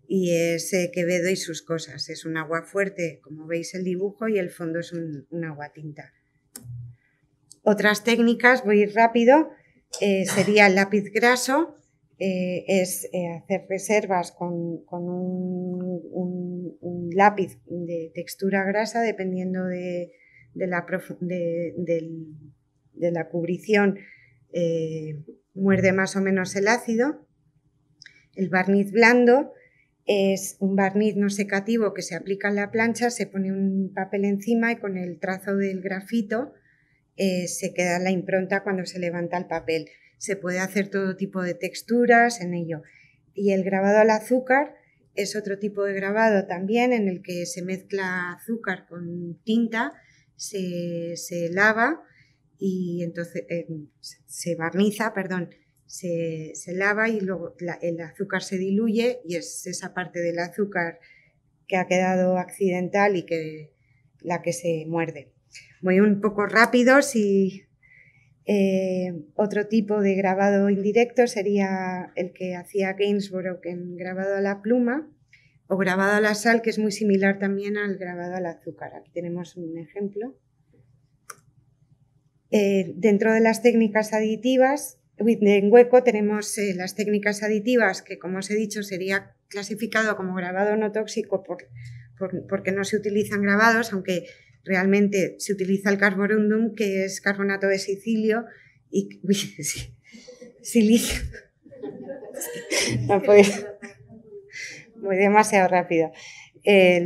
y es que eh, Quevedo y sus cosas. Es un agua fuerte, como veis el dibujo, y el fondo es un, agua tinta. Otras técnicas, voy rápido, eh, sería el lápiz graso, eh, es hacer reservas con, un, lápiz de textura grasa dependiendo de, la, de la, cubrición. muerde más o menos el ácido. El barniz blando, es un barniz no secativo que se aplica en la plancha, se pone un papel encima y con el trazo del grafito eh, se queda la impronta cuando se levanta el papel. Se puede hacer todo tipo de texturas en ello. Y el grabado al azúcar es otro tipo de grabado también en el que se mezcla azúcar con tinta, se, se lava y entonces eh, se barniza, perdón, se, lava y luego el azúcar se diluye y es esa parte del azúcar que ha quedado accidental y que la que se muerde. Voy un poco rápido, si eh, otro tipo de grabado indirecto sería el que hacía Gainsborough en grabado a la pluma o grabado a la sal, que es muy similar también al grabado al azúcar. Aquí tenemos un ejemplo. Eh, dentro de las técnicas aditivas en hueco tenemos eh, las técnicas aditivas, que como os he dicho sería clasificado como grabado no tóxico porque no se utilizan grabados, aunque realmente se utiliza el carborundum, que es carbonato de sicilio y silicio. no Voy demasiado rápido. Eh,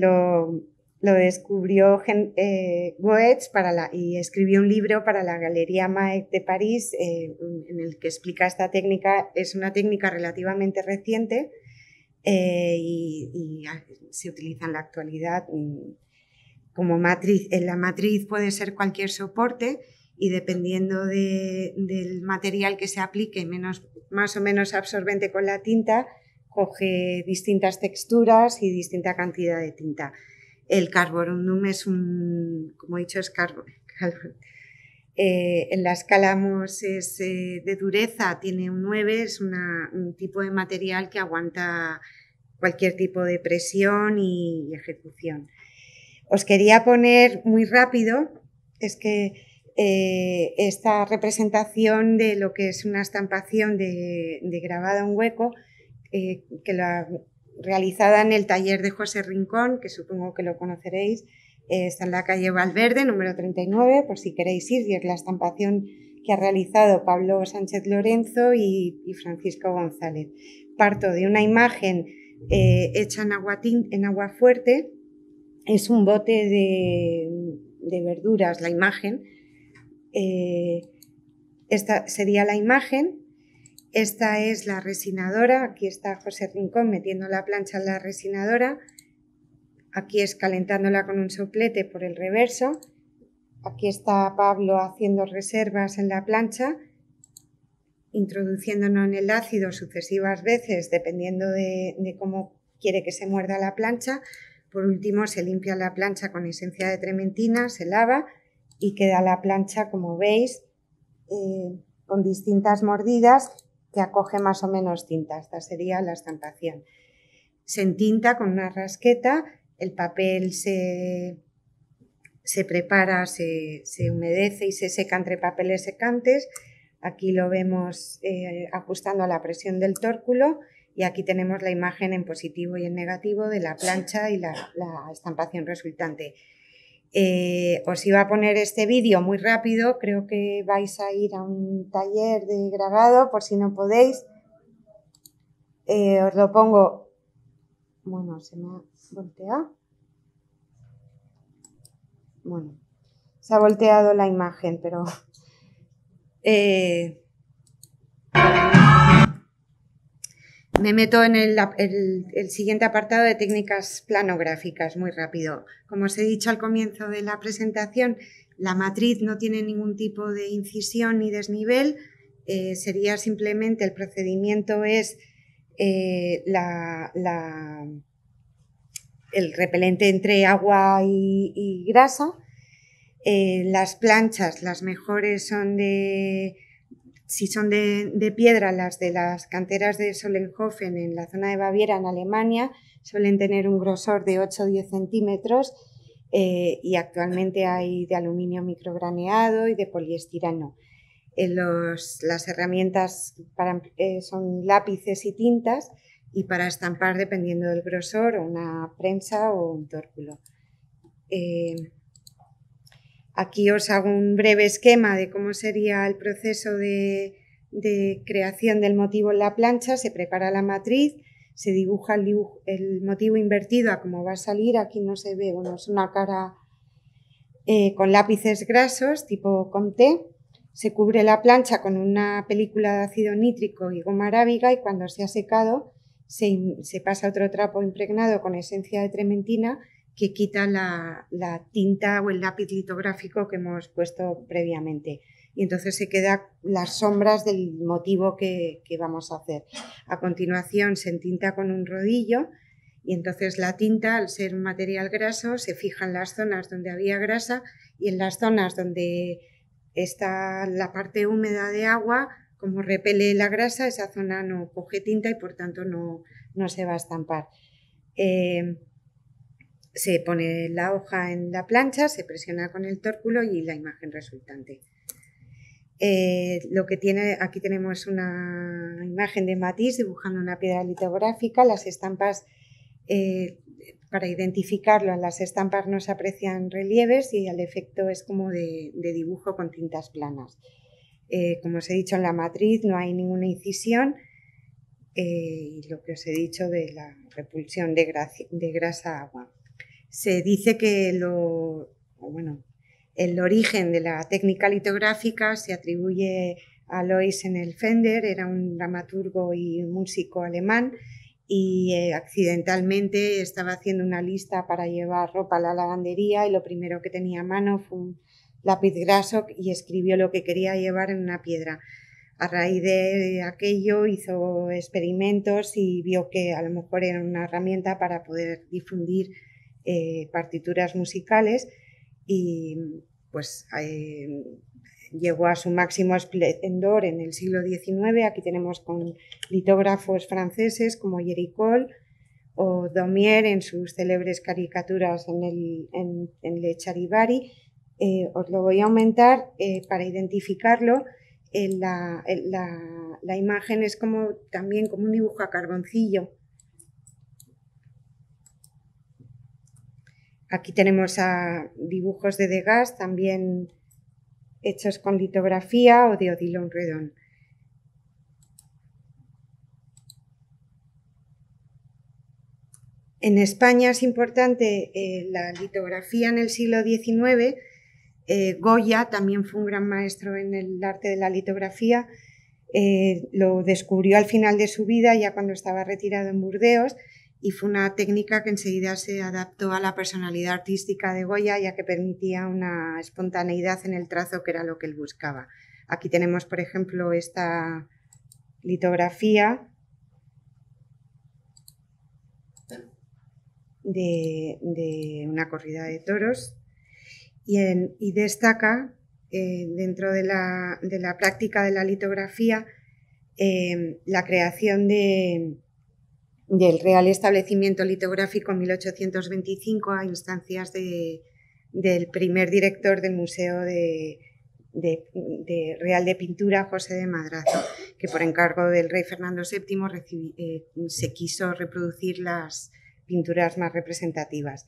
lo descubrió eh, Goetz y escribió un libro para la Galería Maek de París eh, en el que explica esta técnica. Es una técnica relativamente reciente eh, y, se utiliza en la actualidad mm, como matriz. En la matriz puede ser cualquier soporte y dependiendo del material que se aplique, más o menos absorbente con la tinta, coge distintas texturas y distinta cantidad de tinta. El carborundum es un, como he dicho, es carbon, eh, en la escala MOS es, eh, de dureza, tiene un 9, es un tipo de material que aguanta cualquier tipo de presión y, ejecución. Os quería poner muy rápido, es que eh, esta representación de lo que es una estampación de, de grabado en hueco, que la realizada en el taller de José Rincón, que supongo que lo conoceréis, eh, está en la calle Valverde, número 39, por si queréis ir, y es la estampación que ha realizado Pablo Sánchez Lorenzo y, Francisco González. Parto de una imagen eh, hecha en, en agua fuerte, es un bote de, verduras la imagen. Eh, esta sería la imagen esta es la resinadora, aquí está José Rincón metiendo la plancha en la resinadora, aquí es calentándola con un soplete por el reverso, aquí está Pablo haciendo reservas en la plancha, introduciéndonos en el ácido sucesivas veces dependiendo de, cómo quiere que se muerda la plancha, por último se limpia la plancha con esencia de trementina, se lava y queda la plancha como veis eh, con distintas mordidas que acoge más o menos tinta. Esta sería la estampación. Se entinta con una rasqueta, el papel se, prepara, se, humedece y se seca entre papeles secantes. Aquí lo vemos eh, ajustando a la presión del tórculo y aquí tenemos la imagen en positivo y en negativo de la plancha y la estampación resultante. Eh, os iba a poner este vídeo muy rápido, creo que vais a ir a un taller de grabado por si no podéis. Eh, os lo pongo. Bueno, se me ha volteado. Bueno, se ha volteado la imagen, pero. Eh, Me meto en el, siguiente apartado de técnicas planográficas, muy rápido. Como os he dicho al comienzo de la presentación, la matriz no tiene ningún tipo de incisión ni desnivel, eh, sería simplemente el procedimiento es eh, el repelente entre agua y, grasa. Eh, las planchas, las mejores son de si son de, piedra, las de las canteras de Solenhofen en la zona de Baviera, en Alemania, suelen tener un grosor de 8 o 10 centímetros eh, y actualmente hay de aluminio micrograneado y de poliestirano. Eh, las herramientas eh, son lápices y tintas y para estampar, dependiendo del grosor, una prensa o un tórculo. Aquí os hago un breve esquema de cómo sería el proceso de, creación del motivo en la plancha. Se prepara la matriz, se dibuja el, motivo invertido a cómo va a salir. Aquí no se ve, es una cara eh, con lápices grasos tipo té. Se cubre la plancha con una película de ácido nítrico y goma arábiga y cuando se ha secado se pasa otro trapo impregnado con esencia de trementina que quita la, tinta o el lápiz litográfico que hemos puesto previamente. Y entonces se quedan las sombras del motivo que, vamos a hacer. A continuación se entinta con un rodillo y entonces la tinta, al ser un material graso, se fija en las zonas donde había grasa y en las zonas donde está la parte húmeda de agua, como repele la grasa, esa zona no coge tinta y por tanto no, se va a estampar. Eh, se pone la hoja en la plancha, se presiona con el tórculo y la imagen resultante. Eh, que tiene, aquí tenemos una imagen de Matisse dibujando una piedra litográfica. Las estampas, eh, para identificarlo, en las estampas no se aprecian relieves y el efecto es como de, dibujo con tintas planas. Eh, como os he dicho, en la matriz no hay ninguna incisión. y lo que os he dicho de la repulsión de, de grasa a agua se dice que lo, el origen de la técnica litográfica se atribuye a Lois en Fender, era un dramaturgo y músico alemán y eh, accidentalmente estaba haciendo una lista para llevar ropa a la lavandería y lo primero que tenía a mano fue un lápiz graso y escribió lo que quería llevar en una piedra. A raíz de aquello hizo experimentos y vio que a lo mejor era una herramienta para poder difundir eh, partituras musicales y pues eh, llegó a su máximo esplendor en el siglo XIX. Aquí tenemos con litógrafos franceses como Jerry o Domier en sus célebres caricaturas en, el, Le Charivari. Eh, os lo voy a aumentar para identificarlo. la, la, imagen es como, también como un dibujo a carboncillo Aquí tenemos a dibujos de Degas también hechos con litografía o de odilon redón. En España es importante eh, la litografía en el siglo XIX. Eh, Goya también fue un gran maestro en el arte de la litografía. Eh, lo descubrió al final de su vida, ya cuando estaba retirado en Burdeos, y fue una técnica que enseguida se adaptó a la personalidad artística de Goya, ya que permitía una espontaneidad en el trazo que era lo que él buscaba. Aquí tenemos, por ejemplo, esta litografía de, una corrida de toros y, en, y destaca eh, dentro de la, práctica de la litografía eh, la creación de, del Real Establecimiento Litográfico 1825 a instancias del primer director del Museo de, Real de Pintura, José de Madrazo, que por encargo del rey Fernando VII eh, se quiso reproducir las pinturas más representativas.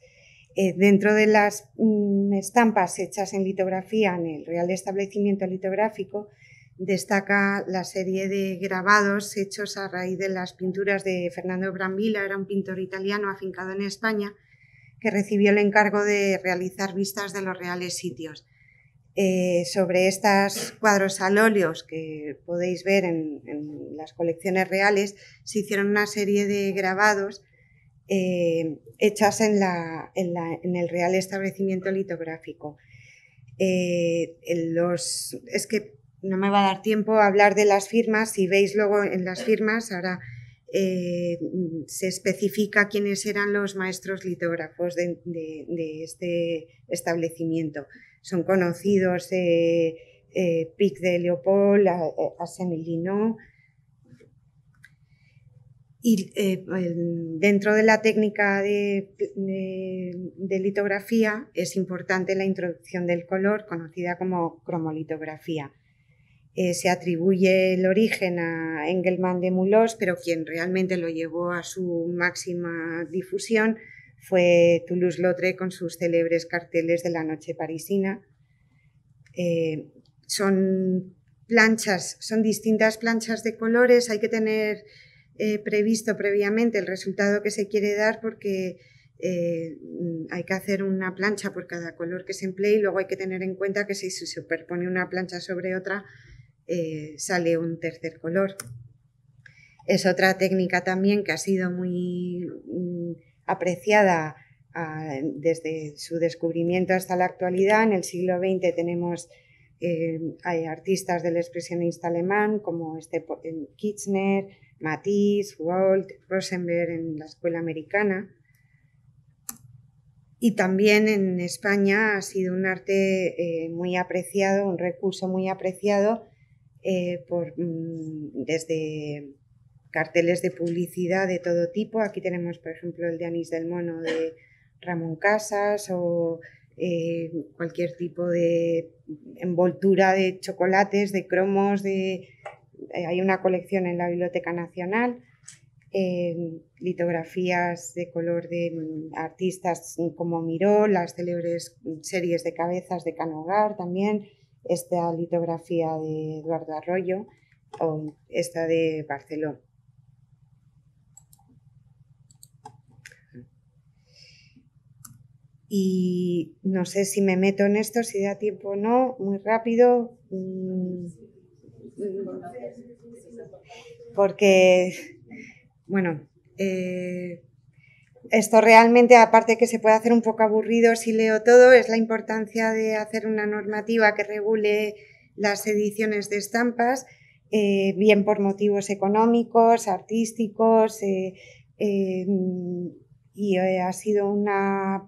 Eh, dentro de las mm, estampas hechas en litografía en el Real Establecimiento Litográfico, destaca la serie de grabados hechos a raíz de las pinturas de Fernando Brambilla, era un pintor italiano afincado en España, que recibió el encargo de realizar vistas de los reales sitios. Eh, sobre estos cuadros al óleos que podéis ver en, las colecciones reales, se hicieron una serie de grabados eh, hechas en, la, en, el real establecimiento litográfico. Eh, los, es que no me va a dar tiempo a hablar de las firmas. Si veis luego en las firmas, ahora eh, se especifica quiénes eran los maestros litógrafos de, este establecimiento. Son conocidos eh, eh, Pic de Leopold, Asenilino. Y dentro de la técnica de litografía es importante la introducción del color, conocida como cromolitografía eh, se atribuye el origen a Engelmann de Mulos, pero quien realmente lo llevó a su máxima difusión fue Toulouse-Lautrec con sus célebres carteles de la noche parisina. Eh, son planchas, son distintas planchas de colores, hay que tener eh, previsto previamente el resultado que se quiere dar porque hay que hacer una plancha por cada color que se emplee y luego hay que tener en cuenta que si se superpone una plancha sobre otra, eh, sale un tercer color. Es otra técnica también que ha sido muy mm, apreciada ah, desde su descubrimiento hasta la actualidad. En el siglo XX tenemos eh, hay artistas del expresionista alemán como este, eh, Matisse, Walt, Rosenberg en la escuela americana. Y también en España ha sido un arte muy apreciado, un recurso muy apreciado eh, por, mm, desde carteles de publicidad de todo tipo. Aquí tenemos, por ejemplo, el de Anís del Mono de Ramón Casas o eh, cualquier tipo de envoltura de chocolates, de cromos, de... Eh, hay una colección en la Biblioteca Nacional. litografías de color de mm, artistas como Miró, las célebres mm, series de cabezas de Canogar también, esta litografía de Eduardo Arroyo o esta de Barcelona. Y no sé si me meto en esto, si da tiempo o no, muy rápido. Mm. Porque, bueno, eh, esto realmente, aparte que se puede hacer un poco aburrido si leo todo, es la importancia de hacer una normativa que regule las ediciones de estampas, eh, bien por motivos económicos, artísticos, eh, eh, y ha sido una,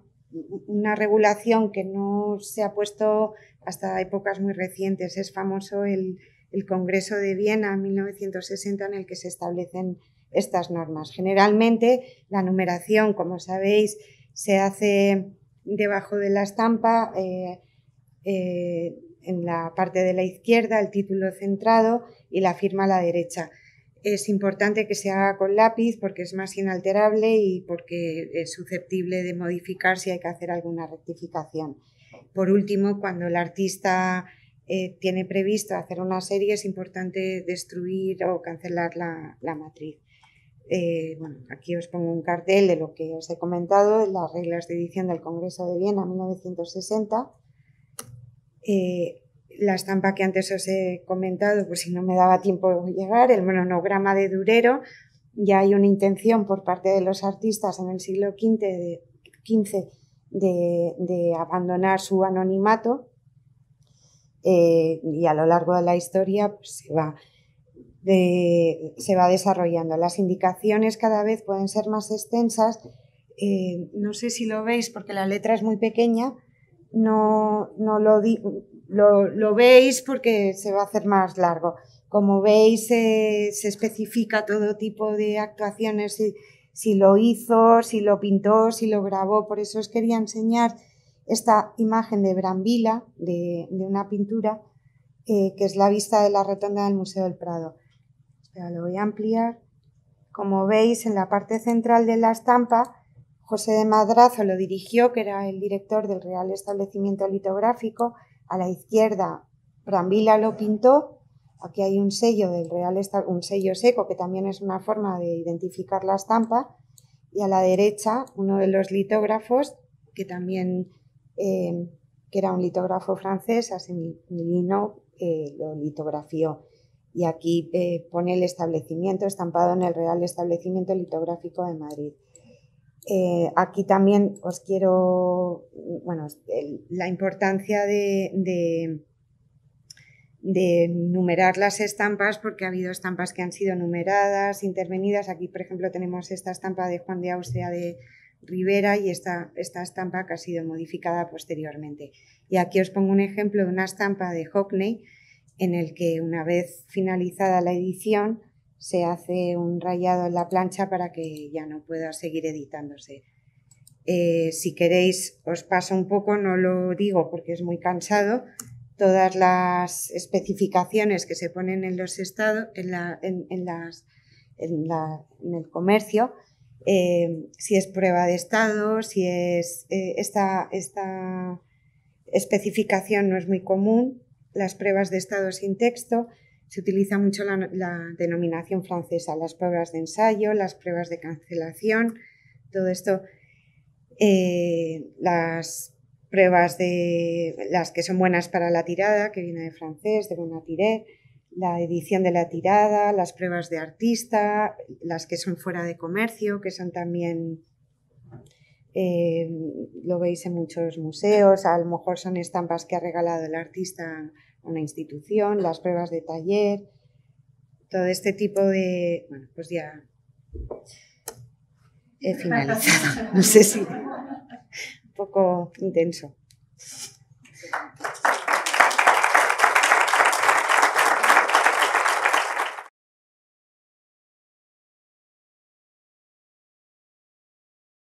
regulación que no se ha puesto hasta épocas muy recientes. Es famoso el, el Congreso de Viena en 1960 en el que se establecen estas normas. Generalmente la numeración, como sabéis, se hace debajo de la estampa, eh, eh, en la parte de la izquierda, el título centrado y la firma a la derecha. Es importante que se haga con lápiz porque es más inalterable y porque es susceptible de modificar si hay que hacer alguna rectificación. Por último, cuando el artista eh, tiene previsto hacer una serie, es importante destruir o cancelar la matriz. Eh, bueno, aquí os pongo un cartel de lo que os he comentado, las reglas de edición del Congreso de Viena 1960. Eh, la estampa que antes os he comentado, pues si no me daba tiempo de llegar, el monograma de Durero, ya hay una intención por parte de los artistas en el siglo XV de, de, abandonar su anonimato eh, y a lo largo de la historia pues se va se va desarrollando. Las indicaciones cada vez pueden ser más extensas. Eh, no sé si lo veis porque la letra es muy pequeña. No, no lo, lo, veis porque se va a hacer más largo. Como veis, se especifica todo tipo de actuaciones, si, si lo hizo, si lo pintó, si lo grabó. Por eso os quería enseñar esta imagen de Brambila, de, una pintura, eh, que es la vista de la rotonda del Museo del Prado lo voy a ampliar. Como veis, en la parte central de la estampa, José de Madrazo lo dirigió, que era el director del Real Establecimiento Litográfico. A la izquierda, Brambila lo pintó. Aquí hay un sello del Real un sello seco, que también es una forma de identificar la estampa. Y a la derecha, uno de los litógrafos, que también eh, que era un litógrafo francés, Asimilino, eh, lo litografió y aquí eh, pone el establecimiento estampado en el Real Establecimiento Litográfico de Madrid. Eh, aquí también os quiero, bueno, la importancia de, numerar las estampas, porque ha habido estampas que han sido numeradas, intervenidas. Aquí, por ejemplo, tenemos esta estampa de Juan de Austria de Rivera y esta, esta estampa que ha sido modificada posteriormente. Y aquí os pongo un ejemplo de una estampa de Hockney, en el que una vez finalizada la edición se hace un rayado en la plancha para que ya no pueda seguir editándose. Eh, si queréis, os paso un poco, no lo digo porque es muy cansado, todas las especificaciones que se ponen en los estados, en, en, las, en, el comercio, eh, si es prueba de estado, si es eh, esta, esta especificación no es muy común, las pruebas de estado sin texto, se utiliza mucho la, denominación francesa, las pruebas de ensayo, las pruebas de cancelación, todo esto, eh, las pruebas de las que son buenas para la tirada, que viene de francés, de una tiré la edición de la tirada, las pruebas de artista, las que son fuera de comercio, que son también, eh, lo veis en muchos museos, a lo mejor son estampas que ha regalado el artista una institución, las pruebas de taller, todo este tipo de... Bueno, pues ya he finalizado. No sé si... Un poco intenso.